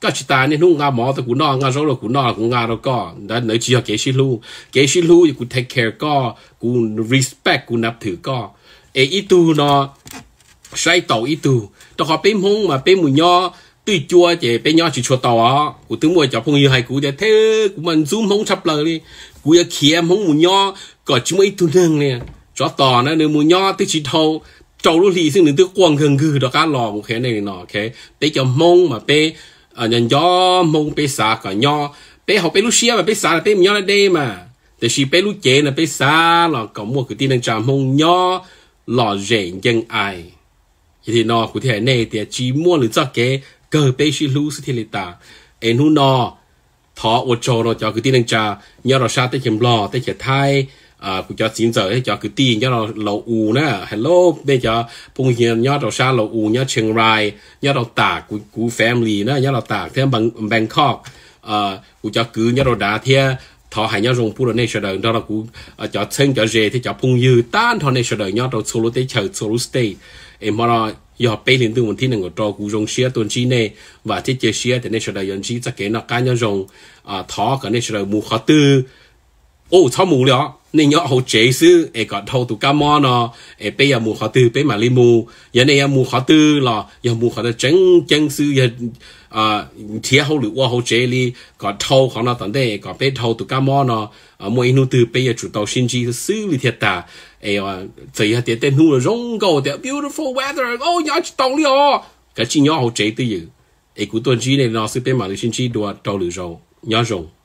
các chị ta nên hung ngà mỏ thì cũng nọ ngà rồi cũng nọ cũng ngà rồi có đã nãy chỉ học kế xí lu kế xí lu thì cũng take care có cũng respect cũng nạp thử có ấy ít tu nó sai tàu ít tu tao có bé hung mà bé mù nho tuy chua chỉ bé nho chỉ chua tàu cụ tướng mua cho phong yêu hay cụ để thế cụ mình zoom hung chập lời đi cụ kia kia hung mù nho có chúng ít tu nương nè cho tàu nó nếu mù nho tức chỉ thâu จรุลีซึ่งหนึ่งตัวกวงเคืองคือดอกการหรอโอเคในนอโอเคเปจะมงมาไป๊อันย่อมงไปสากันยอไปเขาไปรลูเชียมาไปสาไปมยอละเดมาแต่ชีไปรู้เจนไปสาหลอกกัมัวคือที่นั่งจามงย่อหล่อเจงยังไอยี่ที่นอคุณที่ไเนี่ยเดียจีมัวหรือเจ้าเก๋เกิดไปชีรู้สิทธิลิตาเอ็นหูนอทอโอโจรอจอคือที่นั่งจาย่อเราชาติเข็มหล่อเตะเขีไทย à cũng cho xin giờ cho cứ tin cho nó lầu u nè hello bây giờ bung hiền nhớ đầu xa lầu u nhớ chiang rai nhớ đầu tạc cú cú family nè nhớ đầu tạc thêm bằng bangkok à cũng cho cứ nhớ đầu đá thia thọ hải nhớ dùng pura nation đời đó là cũng à, cho chân cho dễ thì cho bung dư tan thọ nation đời nhớ đầu solo tế chờ solo stay em mà nó giờ bây đến từ một thiên của trò cú dùng xe tuần chi này và thiết chế xe thì nation đời dân chi chắc kế nó cá nhớ dùng à thọ cái nation đời mù khó tư ô thọ mù liệu nên nhớ hậu chế sư ấy có thâu tụ cá mò nó ấy bây giờ mua khó tư bây mà li mù giờ này mua khó tư là giờ mua khó tư chân chân sư giờ à ờ, thiệt hậu lựu hậu chế li có thâu khó nó tận đây có bây thâu tụ cá mò nó ờ, à mua inu tư bây giờ chủ tàu sinh chi sư li thiệt ta ấy à ờ, thấy hạt tiền tiền là rong cầu tiền beautiful weather oh nhớ tàu li ó cái chi nhớ hậu chế tư gì ấy cũng tuần chi này nó sư bây mà li sinh chi đùa tàu lựu rồi nhớ rồi